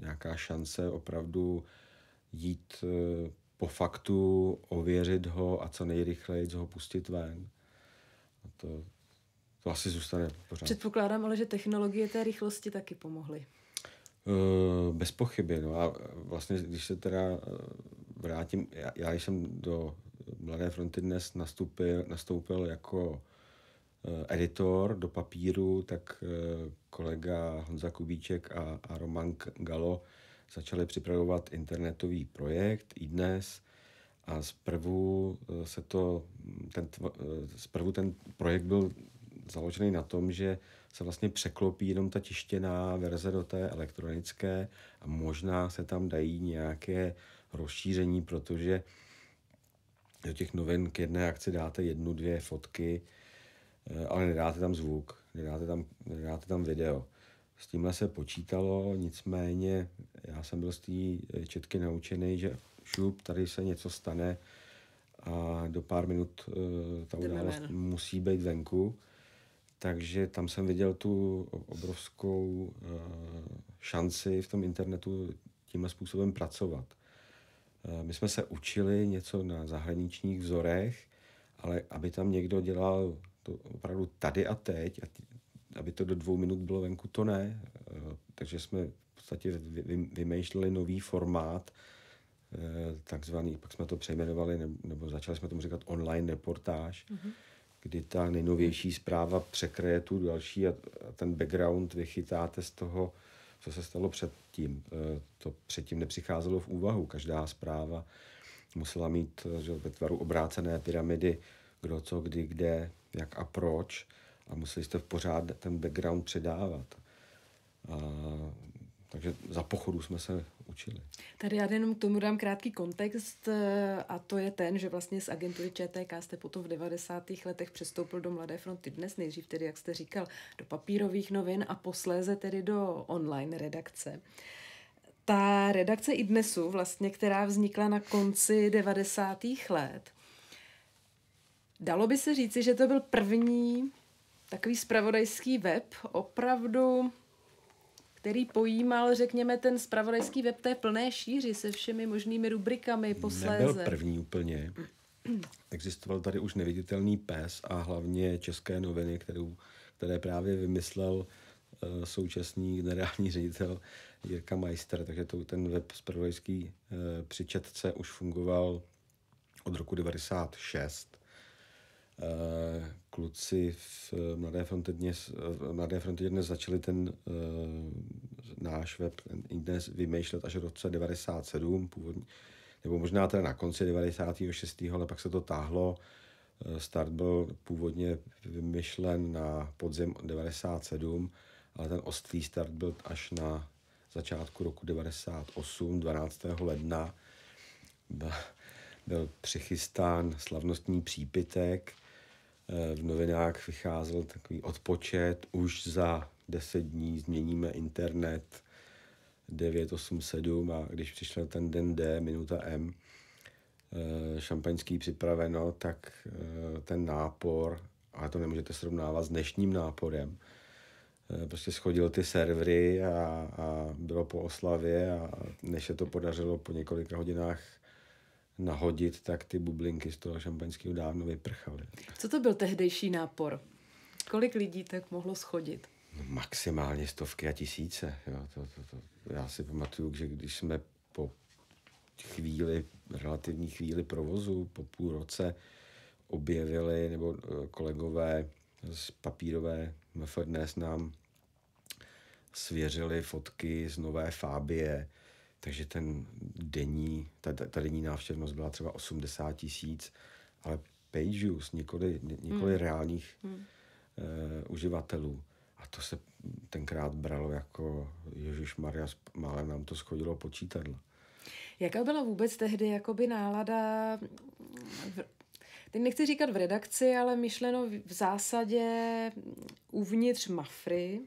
Speaker 1: nějaká šance opravdu jít po faktu, ověřit ho a co nejrychleji ho pustit ven. A to, to asi zůstane pořád.
Speaker 2: Předpokládám ale, že technologie té rychlosti taky pomohly.
Speaker 1: Eh, bez pochyby. No a vlastně, když se teda eh, vrátím, já, já jsem do Mladé fronty dnes nastoupil, nastoupil jako eh, editor do papíru, tak kolega Honza Kubíček a, a Roman Galo začali připravovat internetový projekt i dnes a zprvu se to, ten, zprvu ten projekt byl založený na tom, že se vlastně překlopí jenom ta tištěná verze do té elektronické a možná se tam dají nějaké rozšíření, protože do těch novin k jedné akci dáte jednu, dvě fotky, eh, ale nedáte tam zvuk, nedáte tam, nedáte tam video. S tímhle se počítalo, nicméně já jsem byl z té eh, četky naučený, že šup, tady se něco stane a do pár minut uh, ta událost musí být venku. Takže tam jsem viděl tu obrovskou eh, šanci v tom internetu tímhle způsobem pracovat. Eh, my jsme se učili něco na zahraničních vzorech, ale aby tam někdo dělal to opravdu tady a teď, aby to do dvou minut bylo venku, to ne. Eh, takže jsme v podstatě vymýšleli nový formát, takzvaný, pak jsme to přejmenovali, nebo začali jsme tomu říkat online reportáž. Mm-hmm kdy ta nejnovější zpráva překraje tu další a, a ten background vychytáte z toho, co se stalo předtím. E, to předtím nepřicházelo v úvahu. Každá zpráva musela mít e, že, ve tvaru obrácené pyramidy, kdo co, kdy, kde, jak a proč a museli jste v pořád ten background předávat. A, takže za pochodu jsme se učili.
Speaker 2: Tady já jenom k tomu dám krátký kontext eh, a to je ten, že vlastně z agentury ČTK jste potom v 90. letech přestoupil do Mladé fronty dnes, nejdřív tedy, jak jste říkal, do papírových novin a posléze tedy do online redakce. Ta redakce i dnesu, vlastně, která vznikla na konci 90. let, dalo by se říci, že to byl první takový spravodajský web, opravdu který pojímal, řekněme, ten spravodajský web té plné šíři se všemi možnými rubrikami posléze. Nebyl první
Speaker 1: úplně. Existoval tady už neviditelný pes a hlavně české noviny, kterou, které právě vymyslel eh, současný generální ředitel Jirka Majster, takže to, ten web spravodajský eh, při přičetce už fungoval od roku 96 kluci v Mladé frontě dnes, v Mladé frontě dnes začali ten uh, náš web dnes vymýšlet až v roce 97, původně, nebo možná teda na konci 96. ale pak se to táhlo. Eh, start byl původně vymyšlen na podzim 97, ale ten ostrý start byl až na začátku roku 98, 12. ledna. Byl přichystán slavnostní přípitek, v novinách vycházel takový odpočet, už za 10 dní změníme internet 987 a když přišel ten den D, minuta M, eh, šampaňský připraveno, tak eh, ten nápor, a to nemůžete srovnávat s dnešním náporem, eh, prostě schodil ty servery a, a bylo po oslavě a než se to podařilo po několika hodinách nahodit, tak ty bublinky z toho šampaňského dávno vyprchaly.
Speaker 2: Co to byl tehdejší nápor? Kolik lidí tak mohlo schodit?
Speaker 1: No, maximálně stovky a tisíce. Jo. To, to, to. Já si pamatuju, že když jsme po chvíli, relativní chvíli provozu, po půl roce, objevili, nebo eh, kolegové z papírové MFDNES nám svěřili fotky z nové Fábie, takže ten denní, ta, ta, ta denní návštěvnost byla třeba 80 tisíc, ale pageus, nikoli, nikoli mm. reálných mm. Uh, uživatelů. A to se tenkrát bralo jako Ježíš Maria, máme nám to schodilo počítadla.
Speaker 2: Jaká byla vůbec tehdy jakoby nálada v, teď nechci říkat v redakci, ale myšleno v zásadě uvnitř Mafry,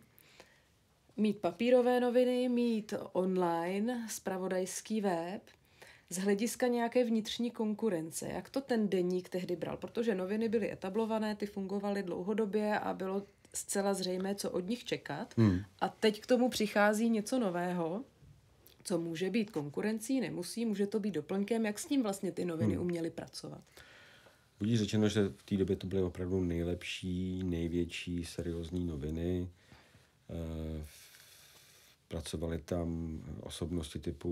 Speaker 2: mít papírové noviny, mít online, spravodajský web, z hlediska nějaké vnitřní konkurence. Jak to ten deník tehdy bral? Protože noviny byly etablované, ty fungovaly dlouhodobě a bylo zcela zřejmé, co od nich čekat. Hmm. A teď k tomu přichází něco nového, co může být konkurencí, nemusí, může to být doplňkem. Jak s tím vlastně ty noviny hmm. uměly pracovat?
Speaker 1: Budí řečeno, že v té době to byly opravdu nejlepší, největší, seriózní noviny. V eh, Pracovali tam osobnosti typu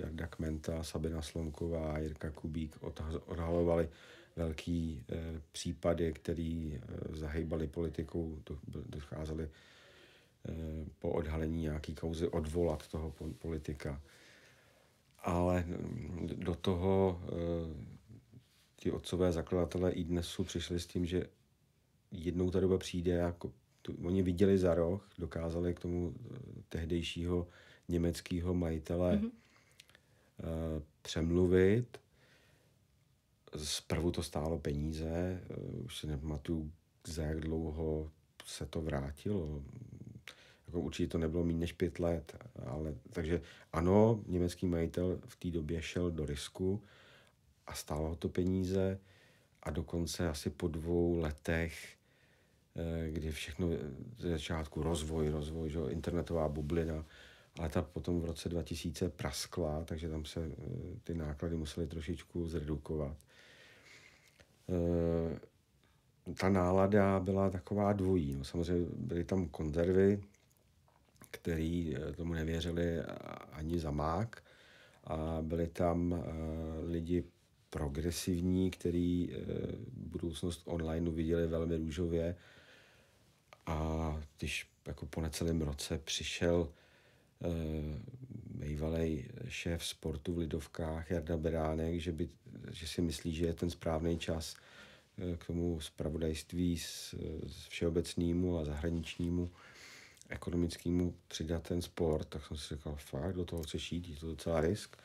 Speaker 1: Jarda Kmenta, Sabina Slonková, Jirka Kubík, odhalovali velký e, případy, které e, eh, zahýbaly politikou, docházeli e, po odhalení nějaký kauzy odvolat toho politika. Ale mm, do toho ti otcové zakladatelé i dnes přišli s tím, že jednou ta doba přijde, jako tu, oni viděli za roh, dokázali k tomu eh, tehdejšího německého majitele mm-hmm. Uh, přemluvit. Zprvu to stálo peníze, uh, už se nepamatuju, za jak dlouho se to vrátilo. Jako určitě to nebylo méně než pět let, ale takže ano, německý majitel v té době šel do risku a stálo ho to peníze a dokonce asi po dvou letech Eh, kdy všechno ze začátku rozvoj, rozvoj, že, internetová bublina, ale ta potom v roce 2000 praskla, takže tam se eh, ty náklady musely trošičku zredukovat. Eh, ta nálada byla taková dvojí. No, samozřejmě byly tam konzervy, který tomu nevěřili ani za mák a byli tam lidi progresivní, který budoucnost online viděli velmi růžově a když jako po necelém roce přišel e, eh, bývalý šéf sportu v Lidovkách Jarda Beránek, že, by, že si myslí, že je ten správný čas eh, k tomu spravodajství s, s všeobecnému a zahraničnímu ekonomickému přidat ten sport, tak jsem si říkal, fakt, do toho chce šít, je to docela risk.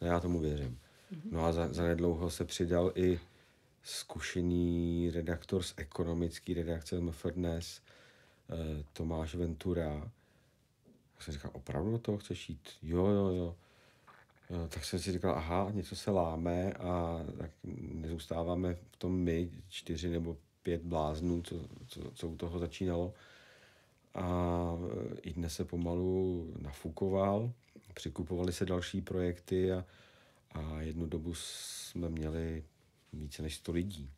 Speaker 1: No já tomu věřím. Mhm. No a za, za nedlouho se přidal i zkušený redaktor z ekonomické redakce MFDNES, Eh, Tomáš Ventura. Tak jsem říkal, opravdu do toho chceš jít? Jo, jo, jo. tak jsem si říkal, aha, něco se láme a tak nezůstáváme v tom my, čtyři nebo pět bláznů, co, co, co u toho začínalo. A eh, i dnes se pomalu nafukoval, přikupovali se další projekty a, a jednu dobu jsme měli více než 100 lidí.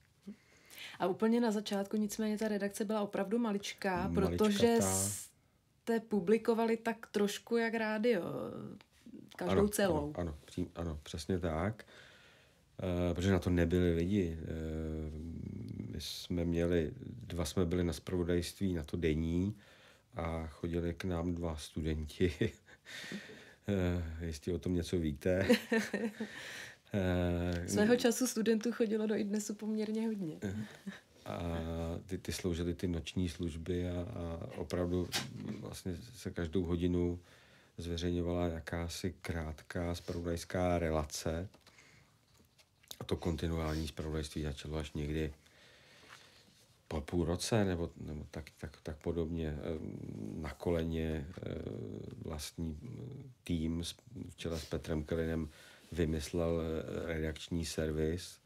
Speaker 2: A úplně na začátku nicméně ta redakce byla opravdu maličká, malička protože ta...
Speaker 1: jste
Speaker 2: publikovali tak trošku jak rádio, každou ano, celou. Ano,
Speaker 1: ano, přím, ano, přesně tak. E, protože na to nebyli lidi. E, my jsme měli, dva jsme byli na spravodajství, na to denní a chodili k nám dva studenti. e, jestli o tom něco víte. Eh, Svého
Speaker 2: času studentů chodilo do IDNESu poměrně hodně. Eh,
Speaker 1: a ty, ty sloužily ty noční služby a, a opravdu vlastně se každou hodinu zveřejňovala jakási krátká spravodajská relace. A to kontinuální spravodajství začalo až někdy po půl roce nebo, nebo tak, tak, tak podobně eh, na koleně vlastní mm, tým v čele s Petrem Kelinem vymyslel eh, redakční servis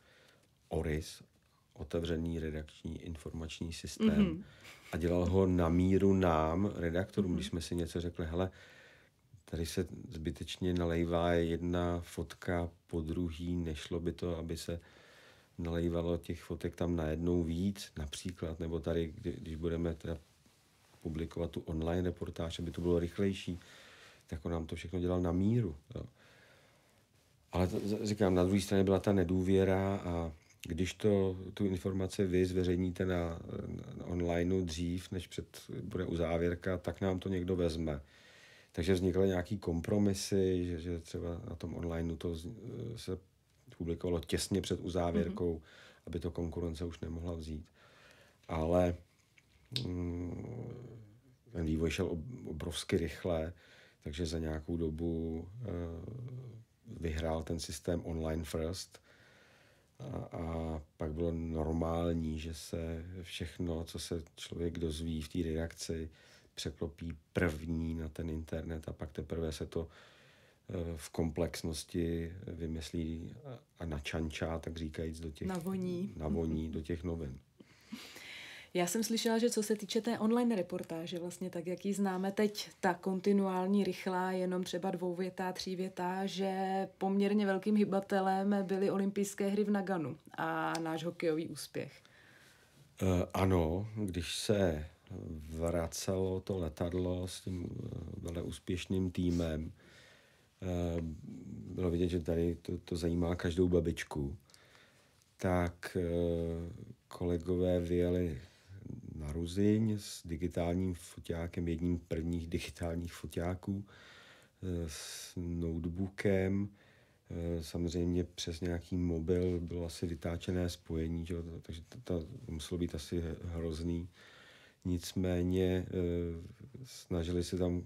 Speaker 1: ORIS, otevřený redakční informační systém mm-hmm. a dělal ho na míru nám, redaktorům, mm-hmm. když jsme si něco řekli, hele, tady se zbytečně nalejvá jedna fotka po druhý, nešlo by to, aby se nalejvalo těch fotek tam najednou víc, například, nebo tady, kdy, když budeme teda publikovat tu online reportáž, aby to bylo rychlejší, tak on nám to všechno dělal na míru. Jo. Ale to, říkám, na druhé straně byla ta nedůvěra a když to, tu informaci vy zveřejníte na, na onlineu dřív, než před bude uzávěrka, tak nám to někdo vezme. Takže vznikly nějaký kompromisy, že, že třeba na tom onlineu to se publikovalo těsně před uzávěrkou, mm-hmm. aby to konkurence už nemohla vzít. Ale mm, ten vývoj šel obrovsky rychle, takže za nějakou dobu eh, vyhrál ten systém online first a, a pak bylo normální, že se všechno, co se člověk dozví v té reakci, překlopí první na ten internet a pak teprve se to eh, v komplexnosti vymyslí a načančá, tak říkajíc, do těch... Navoní. Navoní do těch novin.
Speaker 2: Já jsem slyšela, že co se týče té online reportáže, vlastně tak, jak ji známe teď, ta kontinuální, rychlá, jenom třeba dvouvětá, třívětá, že poměrně velkým hybatelem byly olympijské hry v Naganu a náš hokejový úspěch.
Speaker 1: E, ano, když se vracelo to letadlo s tím eh, úspěšným týmem, eh, bylo vidět, že tady to, to zajímá každou babičku, tak kolegové vyjeli na Ruziň s digitálním foťákem, jedním prvních digitálních foťáků, e, s notebookem, e, samozřejmě přes nějaký mobil bylo asi vytáčené spojení, že? takže to, to, to muselo být asi hrozný. Nicméně e, snažili se tam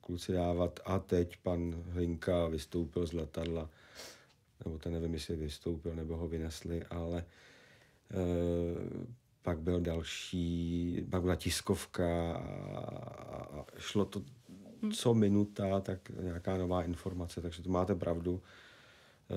Speaker 1: kluci dávat a teď pan Hlinka vystoupil z letadla, nebo ten nevím, jestli vystoupil, nebo ho vynesli, ale pak byl další, pak byla tiskovka a šlo to hm. co minuta, tak nějaká nová informace, takže to máte pravdu.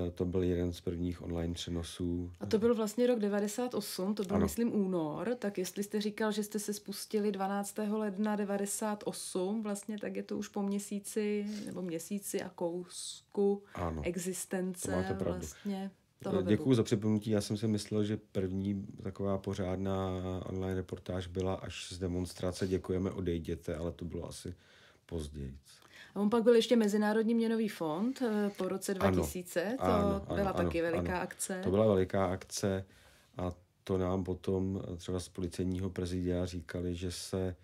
Speaker 1: E, to byl jeden z prvních online přenosů. A to
Speaker 2: byl vlastně rok 98, to byl, ano. myslím, únor, tak jestli jste říkal, že jste se spustili 12. ledna 98, vlastně tak je to už po měsíci, nebo měsíci a kousku ano. existence to máte pravdu. vlastně. Toho Děkuji za
Speaker 1: připomínky. Já jsem si myslel, že první taková pořádná online reportáž byla až z demonstrace Děkujeme, odejděte, ale to bylo asi později.
Speaker 2: A on pak byl ještě Mezinárodní měnový fond eh, po roce 2000, ano, to ano, byla ano, taky ano, veliká ano. akce. To byla
Speaker 1: veliká akce a to nám potom třeba z policejního prezidia říkali, že se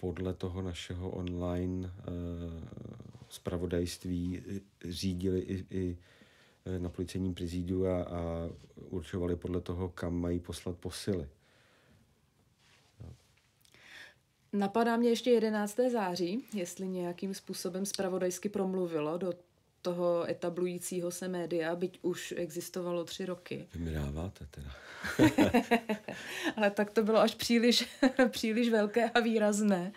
Speaker 1: podle toho našeho online uh, eh, spravodajství řídili i, i Eh, na policejním prezidiu a, a určovali podle toho, kam mají poslat posily.
Speaker 2: No. Napadá mě ještě 11. září, jestli nějakým způsobem spravodajsky promluvilo do toho etablujícího se média, byť už existovalo tři roky.
Speaker 1: Vy mi dáváte teda.
Speaker 2: Ale tak to bylo až příliš, příliš velké a výrazné.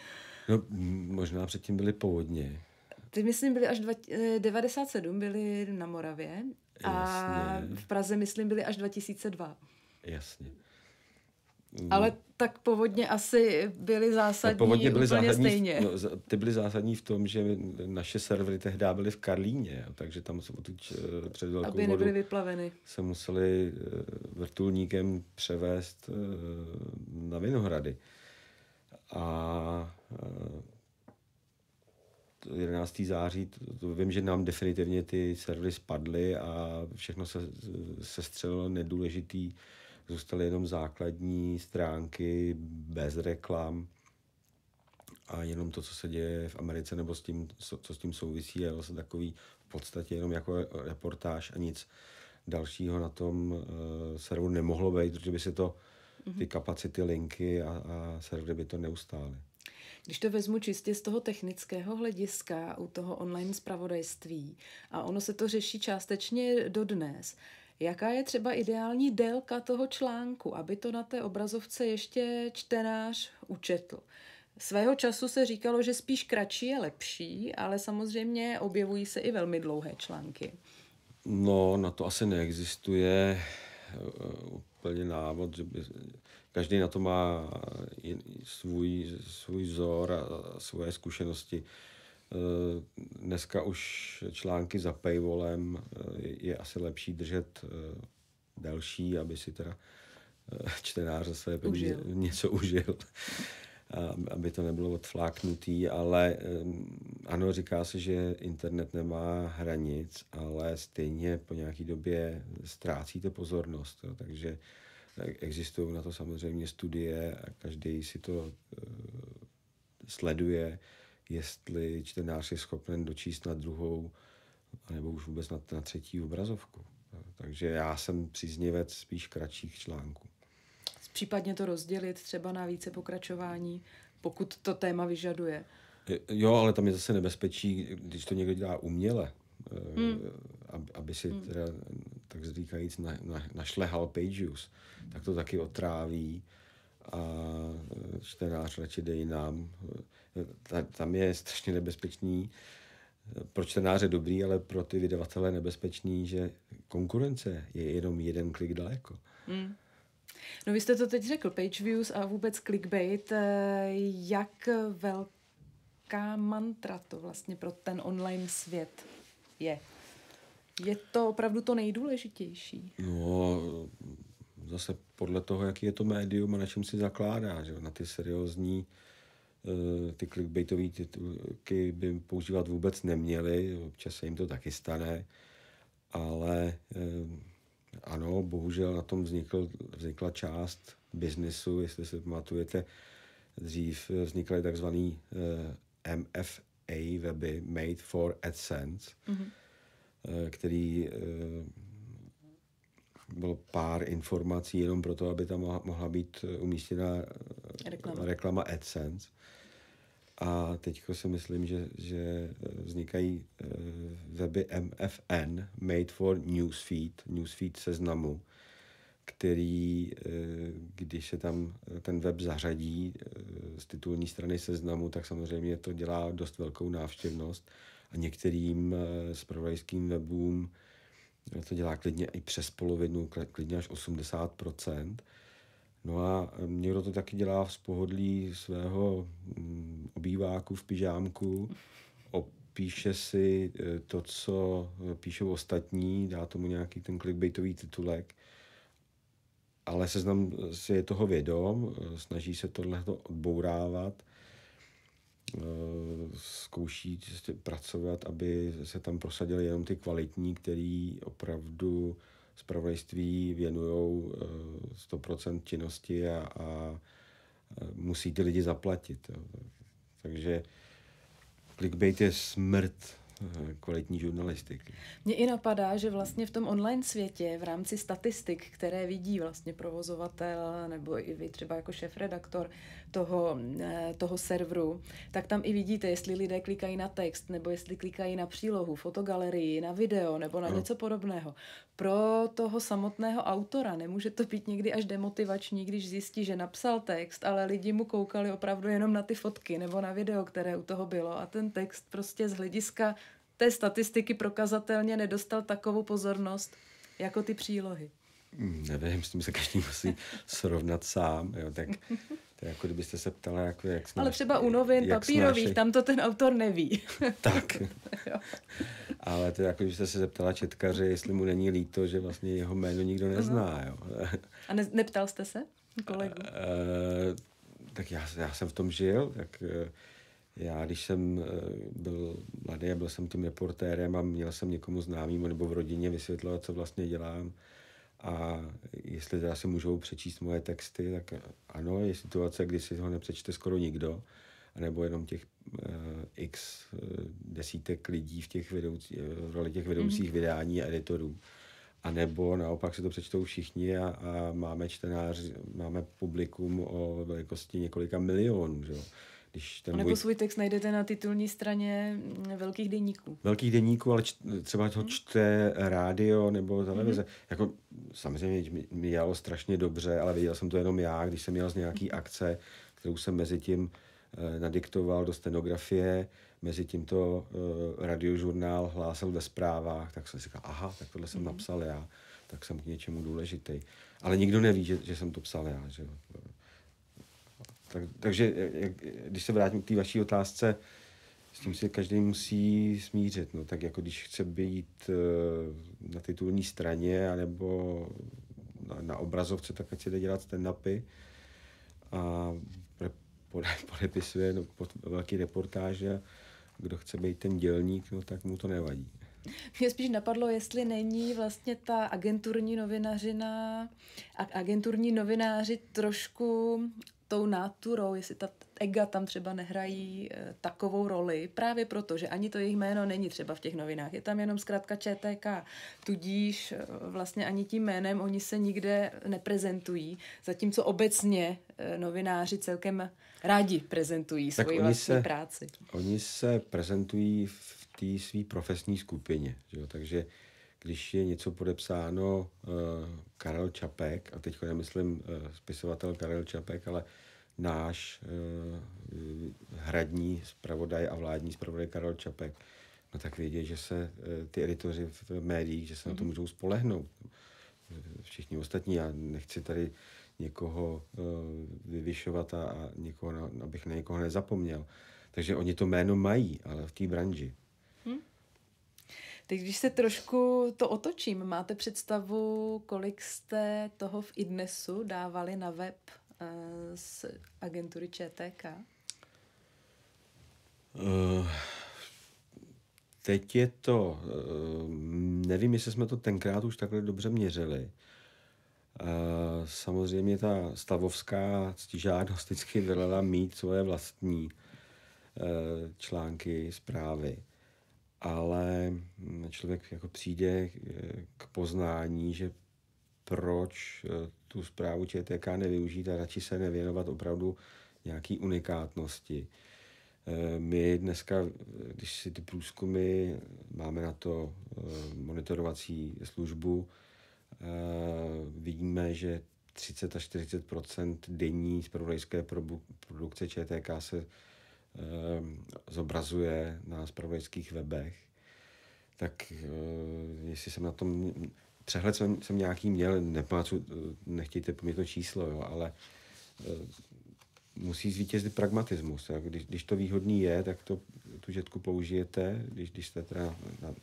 Speaker 1: No, možná předtím byly povodně.
Speaker 2: Ty myslím byly až dva, 97, eh, byly na Moravě a Jasně. v Praze myslím byly až 2002.
Speaker 1: Jasně. Ale mm.
Speaker 2: tak povodně asi byly zásadní tak povodně byly úplně zásadní, stejně. No,
Speaker 1: ty byly zásadní v tom, že naše servery tehdy byly v Karlíně, takže tam se odtud eh, před velkou Aby nebyly
Speaker 2: vyplaveny.
Speaker 1: se museli eh, vrtulníkem převést na Vinohrady. A 11. září, to, to vím, že nám definitivně ty servery spadly a všechno se, se střelilo nedůležitý. Zůstaly jenom základní stránky bez reklam a jenom to, co se děje v Americe nebo s tím, co, co s tím souvisí, je vlastně takový v podstatě jenom jako reportáž a nic dalšího na tom uh, serveru nemohlo být, protože by se to ty mhm. kapacity linky a, a servery by to neustály.
Speaker 2: Když to vezmu čistě z toho technického hlediska u toho online zpravodajství, a ono se to řeší částečně dodnes, Jaká je třeba ideální délka toho článku, aby to na té obrazovce ještě čtenář učetl? Svého času se říkalo, že spíš kratší je lepší, ale samozřejmě objevují se i velmi dlouhé články.
Speaker 1: No, na to asi neexistuje eh, úplně návod, že by každý na to má svůj, svůj vzor a svoje zkušenosti. E, dneska už články za paywallem e, je asi lepší držet e, delší, aby si teda čtenář za své peníze něco užil, aby to nebylo odfláknutý, ale ano, říká se, že internet nemá hranic, ale stejně po nějaký době ztrácíte pozornost, takže Existují na to samozřejmě studie a každý si to eh, sleduje, jestli čtenář je schopen dočíst na druhou nebo už vůbec na, na třetí obrazovku. Eh, takže já jsem příznivec spíš kratších článků.
Speaker 2: Případně to rozdělit třeba na více pokračování, pokud to téma vyžaduje.
Speaker 1: Jo, ale tam je zase nebezpečí, když to někdo dělá uměle, eh, hmm. aby si hmm. teda tak říkajíc, na, na, našlehal page tak to taky otráví a e, čtenář radši dej nám. E, ta, tam je strašně nebezpečný, e, pro čtenáře dobrý, ale pro ty vydavatele nebezpečný, že konkurence je jenom jeden klik daleko. Mm.
Speaker 2: No vy jste to teď řekl, page views a vůbec clickbait, jak velká mantra to vlastně pro ten online svět je? Je to opravdu to nejdůležitější?
Speaker 1: No, zase podle toho, jaký je to médium a na čem si zakládá, že na ty seriózní eh, ty clickbaitové titulky by používat vůbec neměli, občas se jim to taky stane, ale eh, ano, bohužel na tom vznikl, vznikla část biznesu, jestli se pamatujete, dřív vznikly takzvaný eh, MFA weby, Made for AdSense, mm-hmm Eh, který eh, bylo pár informací jenom pro to, aby tam mohla být eh, umístěna reklama, reklama AdSense. A teď si myslím, že, že vznikají weby MFN, Made for Newsfeed, Newsfeed seznamu, který, když se tam ten web zařadí z titulní strany seznamu, tak samozřejmě to dělá dost velkou návštěvnost a některým spravodajským eh, webům eh, to dělá klidně i přes polovinu, klidně až 80%. No a eh, někdo to taky dělá z pohodlí svého mm, obýváku v pyžámku, opíše si to, co píšou ostatní, dá tomu nějaký ten clickbaitový titulek, ale seznam si je toho vědom, snaží se tohle odbourávat Eh, zkouší prostě pracovat, aby se tam prosadili jenom ty kvalitní, který opravdu zpravodajství věnují 100% eh, činnosti a, a eh, musí ty lidi zaplatit. Takže clickbait je smrt kvalitní žurnalistiky.
Speaker 2: Mně i napadá, že vlastně v tom online světě, v rámci statistik, které vidí vlastně provozovatel nebo i vy třeba jako šef redaktor toho, eh, toho serveru, tak tam i vidíte, jestli lidé klikají na text, nebo jestli klikají na přílohu, fotogalerii, na video, nebo na no. něco podobného. Pro toho samotného autora nemůže to být někdy až demotivační, když zjistí, že napsal text, ale lidi mu koukali opravdu jenom na ty fotky nebo na video, které u toho bylo a ten text prostě z hlediska té statistiky prokazatelně nedostal takovou pozornost jako ty přílohy?
Speaker 1: Hmm, nevím, s tím se každý musí srovnat sám. Jo, tak to je jako kdybyste se ptala, jako jak snáš, Ale
Speaker 2: třeba u novin papírových, tam to ten autor neví. tak.
Speaker 1: Ale to je jako, kdybyste se zeptala četkaře, jestli mu není líto, že vlastně jeho jméno nikdo nezná. Jo.
Speaker 2: A ne, neptal jste se kolegu? A, eh,
Speaker 1: a, eh, tak já, já jsem v tom žil, tak eh, já, když jsem eh, byl mladý a byl jsem tím reportérem a měl jsem někomu známým nebo v rodině vysvětlovat, co vlastně dělám a jestli teda si můžou přečíst moje texty, tak ano, je situace, kdy si ho nepřečte skoro nikdo, nebo jenom těch uh, x eh, desítek lidí v těch vedoucí, roli těch vedoucích mm-hmm. vydání a editorů. A nebo naopak si to přečtou všichni a, a máme čtenář, máme publikum o velikosti několika milionů. Že? Když ten nebo můj... svůj
Speaker 2: text najdete na titulní straně mm, velkých deníků.
Speaker 1: Velkých deníků, ale č- třeba ho mhm. čte hmm. rádio nebo televize. Hmm. Jako samozřejmě mi jalo strašně dobře, ale viděl jsem to jenom já, když jsem měl z nějaký mhm. akce, kterou jsem mezi tím eh, nadiktoval do stenografie, mezi tím to eh, radiožurnál hlásil ve zprávách, tak jsem si říkal, aha, tak tohle jsem hmm. napsal já, tak jsem k něčemu důležitý. Ale nikdo neví, že, že jsem to psal já. Že? Tak, takže jak, když se vrátím k té vaší otázce, s tím se každý musí smířit. No, tak jako když chce být eh, na titulní straně anebo na, na obrazovce, tak ať si jde dělat ten napy a podepisuje no, pod velký reportáže. Kdo chce být ten dělník, no, tak mu to nevadí.
Speaker 2: Mě spíš napadlo, jestli není vlastně ta agenturní novinařina a agenturní novináři trošku tou náturou, jestli ta ega tam třeba nehrají eh, takovou roli, právě proto, že ani to jejich jméno není třeba v těch novinách, je tam jenom zkrátka ČTK, tudíž eh, vlastně ani tím jménem oni se nikde neprezentují, zatímco obecně eh, novináři celkem rádi prezentují tak svoji vlastní se, práci.
Speaker 1: Oni se prezentují v té své profesní skupině, že jo? takže když je něco podepsáno eh, Karel Čapek, a teď nemyslím eh, spisovatel Karel Čapek, ale náš eh, hradní zpravodaj a vládní zpravodaj Karel Čapek, no tak vědí, že se ty editoři v médiích, že se mm-hmm. na to mhm. můžou spolehnout. Všichni ostatní, já nechci tady někoho vyvyšovat a, a někoho, abych na někoho nezapomněl. Takže oni to jméno mají, ale v té branži.
Speaker 2: Teď když se trošku to otočím, máte představu, kolik jste toho v IDNESu dávali na web eh, z agentury ČTK?
Speaker 1: Uh, teď je to, uh, nevím, jestli jsme to tenkrát už takhle dobře měřili. Uh, samozřejmě ta stavovská ctižádnost vždycky mít svoje vlastní články, zprávy ale člověk jako přijde eh, k poznání, že proč eh, tu zprávu ČTK nevyužít a radši se nevěnovat opravdu nějaký unikátnosti. Eh, my dneska, když si ty průzkumy, máme na to monitorovací službu, vidíme, že 30 až 40 denní zpravodajské produkce ČTK se Ehm, zobrazuje na spravodajských webech, tak eh, jestli jsem na tom, přehled jsem, jsem nějaký měl, neplácu, eh, nechtějte po mě to číslo, jo, ale eh, musí zvítězit pragmatismus. Jo. Když, když to výhodný je, tak to, tu žetku použijete, když, když jste teda na,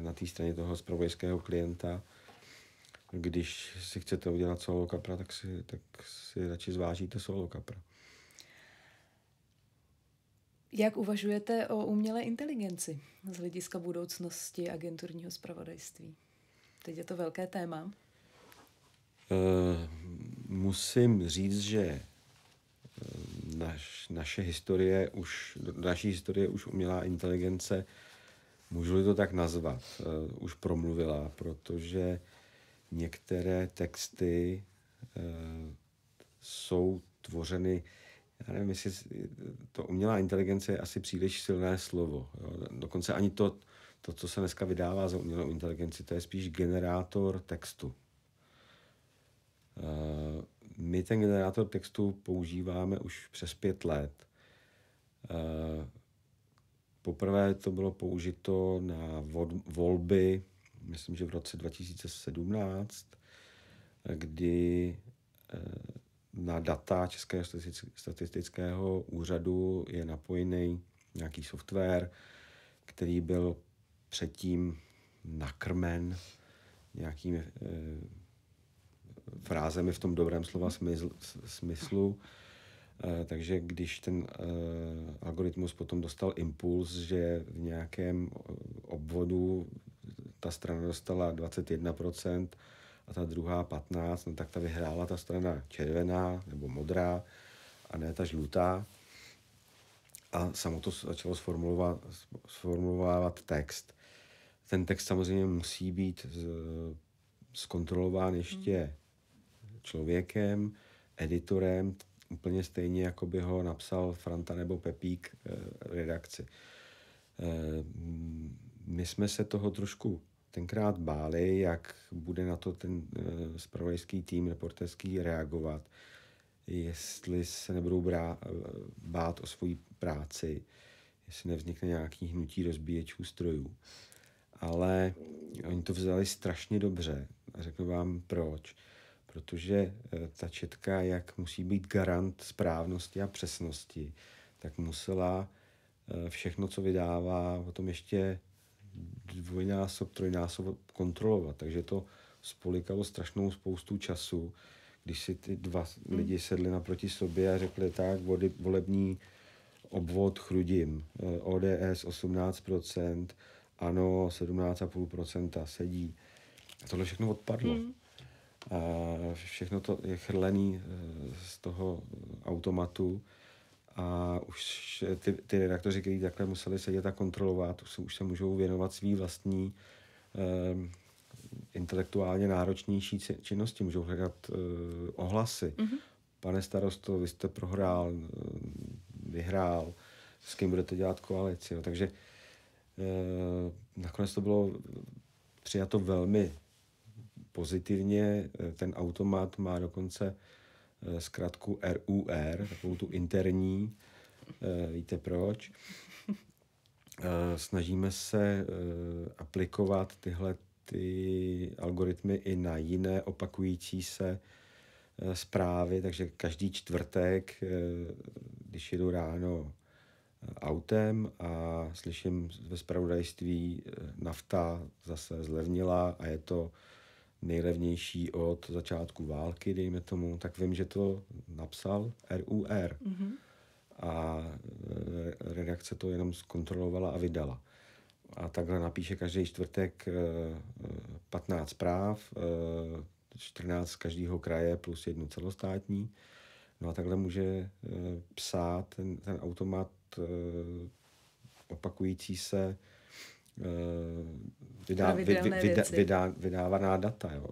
Speaker 1: na té straně toho spravodajského klienta, když si chcete udělat solo kapra, tak si, tak si radši zvážíte solo kapra.
Speaker 2: Jak uvažujete o umělé inteligenci z hlediska budoucnosti agenturního zpravodajství? Teď je to velké téma.
Speaker 1: Uh, musím říct, že eh, naš, naše historie už, naší historie už umělá inteligence, můžu to tak nazvat, uh, už promluvila, protože některé texty uh, jsou tvořeny já nevím, jestli to umělá inteligence je asi příliš silné slovo. Jo. Dokonce ani to, to, co se dneska vydává za umělou inteligenci, to je spíš generátor textu. Eh, my ten generátor textu používáme už přes pět let. Eh, poprvé to bylo použito na volby, myslím, že v roce 2017, kdy eh, na data Českého statistického úřadu je napojený nějaký software, který byl předtím nakrmen nějakými e, frázemi v tom dobrém slova smysl, smyslu. E, takže když ten e, algoritmus potom dostal impuls, že v nějakém obvodu ta strana dostala 21 a ta druhá 15, no tak ta vyhrála ta strana červená nebo modrá a ne ta žlutá. A samo to začalo sformulovat, sformulovávat text. Ten text samozřejmě musí být z, eh, zkontrolován ještě člověkem, editorem, úplně stejně, jako by ho napsal Franta nebo Pepík eh, redakci. Eh, my jsme se toho trošku tenkrát báli, jak bude na to ten e, eh, spravodajský tým reporterský reagovat, jestli se nebudou brá, eh, bát o svoji práci, jestli nevznikne nějaký hnutí rozbíječů strojů. Ale oni to vzali strašně dobře a řeknu vám proč. Protože e, ta četka, jak musí být garant správnosti a přesnosti, tak musela všechno, co vydává, potom tom ještě dvojnásob, trojnásob kontrolovat. Takže to spolikalo strašnou spoustu času, když si ty dva hmm. lidi sedli naproti sobě a řekli tak, vody, volební obvod chrudím, eh, ODS 18%, ano 17,5% sedí. A tohle všechno odpadlo. Hmm. A všechno to je chrlený eh, z toho automatu a už ty, ty redaktoři, kteří takhle museli sedět a kontrolovat, už se, už se můžou věnovat svý vlastní eh, intelektuálně náročnější činnosti, můžou hledat eh, ohlasy. Mm-hmm. Pane starosto, vy jste prohrál, eh, vyhrál, s kým budete dělat koalici. Jo. Takže eh, nakonec to bylo přijato velmi pozitivně. Ten automat má dokonce eh, Eh, zkrátku RUR, takovou tu interní, eh, víte proč. Eh, snažíme se aplikovat tyhle ty algoritmy i na jiné opakující se zprávy, takže každý čtvrtek, když jedu ráno autem a slyším ve spravodajství nafta zase zlevnila a je to nejlevnější od začátku války, dejme tomu, tak vím, že to napsal RUR. Mm-hmm. A eh, redakce to jenom zkontrolovala a vydala. A takhle napíše každý čtvrtek 15 eh, eh, zpráv, 14 z každého kraje plus jednu celostátní. No a takhle může psát ten, ten automat opakující se vydá, vydá, vydá, vydá, vydávaná data. Jo.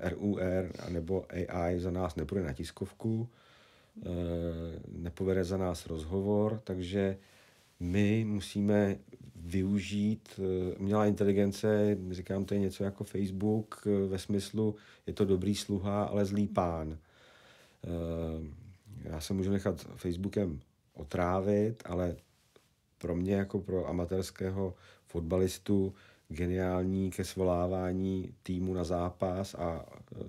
Speaker 1: RUR nebo AI za nás nepůjde na tiskovku, nepovede za nás rozhovor, takže my musíme využít, umělá inteligence, říkám, to je něco jako Facebook, ve smyslu, je to dobrý sluha, ale zlý pán. Já se můžu nechat Facebookem otrávit, ale pro mě jako pro amatérského fotbalistu geniální ke svolávání týmu na zápas a eh,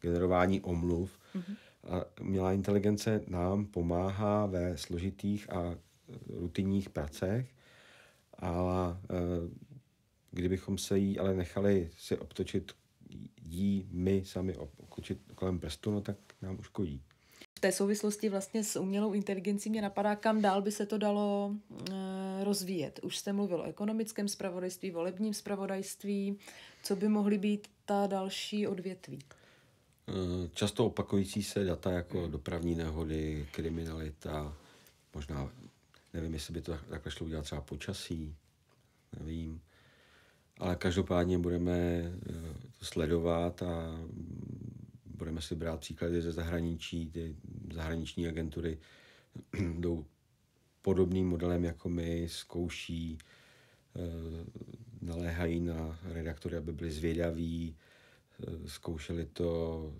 Speaker 1: generování omluv. Mm-hmm. A umělá inteligence nám pomáhá ve složitých a eh, rutinních pracech, ale eh, kdybychom se jí ale nechali si obtočit jí my sami obtočit kolem prstu, no tak nám uškodí
Speaker 2: v té souvislosti vlastně s umělou inteligencí mě napadá, kam dál by se to dalo eh, rozvíjet. Už jste mluvil o ekonomickém spravodajství, volebním spravodajství. Co by mohly být ta další odvětví?
Speaker 1: Eh, často opakující se data jako hmm. dopravní nehody, kriminalita, možná, nevím, jestli by to takhle šlo udělat třeba počasí, nevím. Ale každopádně budeme eh, sledovat a budeme si brát příklady ze zahraničí, ty zahraniční agentury jdou podobným modelem jako my, zkouší, eh, naléhají na redaktory, aby byli zvědaví, eh, zkoušeli to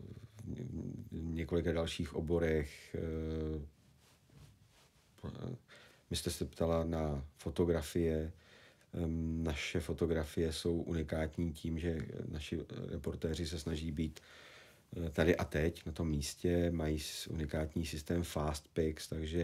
Speaker 1: v několika dalších oborech. My eh, jste se ptala na fotografie. Ehm, naše fotografie jsou unikátní tím, že naši reportéři se snaží být Eh, tady a teď na tom místě, mají unikátní systém fast picks, takže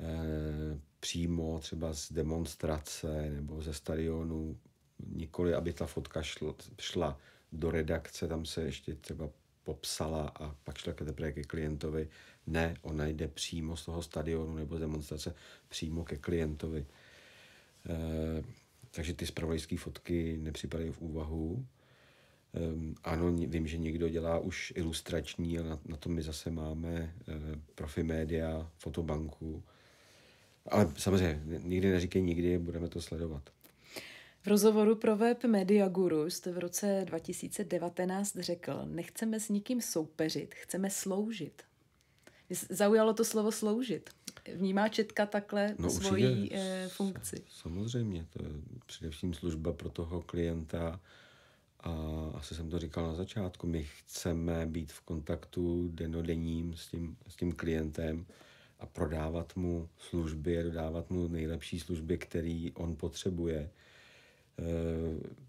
Speaker 1: eh, přímo třeba z demonstrace nebo ze stadionu, nikoli aby ta fotka šla, šla do redakce, tam se ještě třeba popsala a pak šla teprve ke klientovi. Ne, ona jde přímo z toho stadionu nebo z demonstrace přímo ke klientovi. E, takže ty zpravodajské fotky nepřipadají v úvahu. Ehm, ano, vím, že někdo dělá už ilustrační, ale na, to my zase máme eh, profi média, fotobanku. Ale samozřejmě, nikdy neříkej nikdy, budeme to sledovat.
Speaker 2: V rozhovoru pro web Media Guru jste v roce 2019 řekl, nechceme s nikým soupeřit, chceme sloužit. Zaujalo to slovo sloužit. Vnímá Četka takhle no, svoji určitě, eh, funkci?
Speaker 1: Samozřejmě, to je především služba pro toho klienta, a asi jsem to říkal na začátku, my chceme být v kontaktu denodenním s tím, s tím klientem a prodávat mu služby, dodávat mu nejlepší služby, který on potřebuje. E,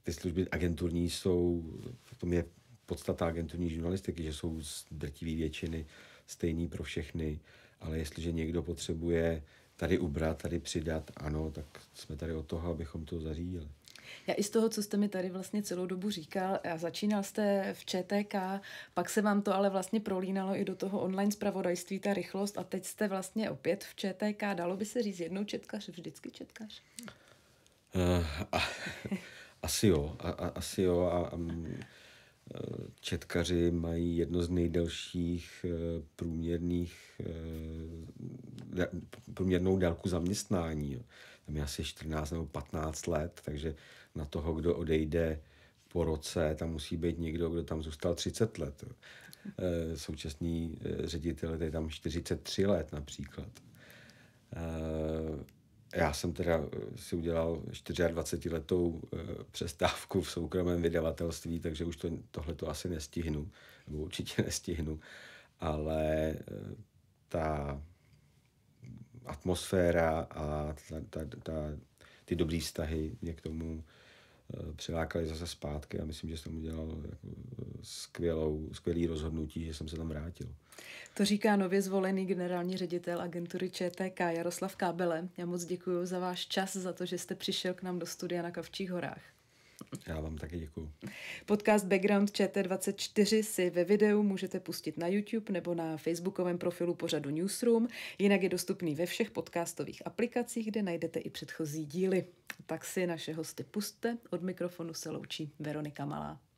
Speaker 1: ty služby agenturní jsou, v tom je podstata agenturní žurnalistiky, že jsou z drtivé většiny stejný pro všechny, ale jestliže někdo potřebuje tady ubrat, tady přidat, ano, tak jsme tady od toho, abychom to zařídili.
Speaker 2: Já i z toho, co jste mi tady vlastně celou dobu říkal, já začínal jste v ČTK, pak se vám to ale vlastně prolínalo i do toho online zpravodajství, ta rychlost a teď jste vlastně opět v ČTK. Dalo by se říct jednou četkař, vždycky četkař?
Speaker 1: Uh, a, asi jo, a, a, asi jo a, a mm, eh, Četkaři mají jedno z nejdelších eh, průměrných, průměrnou délku zaměstnání. Tam je asi 14 nebo 15 let, takže na toho, kdo odejde po roce, tam musí být někdo, kdo tam zůstal 30 let. Eh, současný eh, ředitel je tam 43 let například. Eh, já jsem teda si udělal 24 letou přestávku v soukromém vydavatelství, takže už to, tohle to asi nestihnu, nebo určitě nestihnu, ale ta atmosféra a ta, ta, ta, ty dobrý vztahy mě k tomu Eh, přilákali zase zpátky a myslím, že jsem udělal jako eh, skvělou, skvělý rozhodnutí, že jsem se tam vrátil.
Speaker 2: To říká nově zvolený generální ředitel agentury ČTK Jaroslav Kábele. Já moc děkuji za váš čas, za to, že jste přišel k nám do studia na Kavčích horách.
Speaker 1: Já vám taky děkuji.
Speaker 2: Podcast Background ČT24 si ve videu můžete pustit na YouTube nebo na facebookovém profilu pořadu Newsroom. Jinak je dostupný ve všech podcastových aplikacích, kde najdete i předchozí díly. Tak si naše hosty puste. Od mikrofonu se loučí Veronika Malá.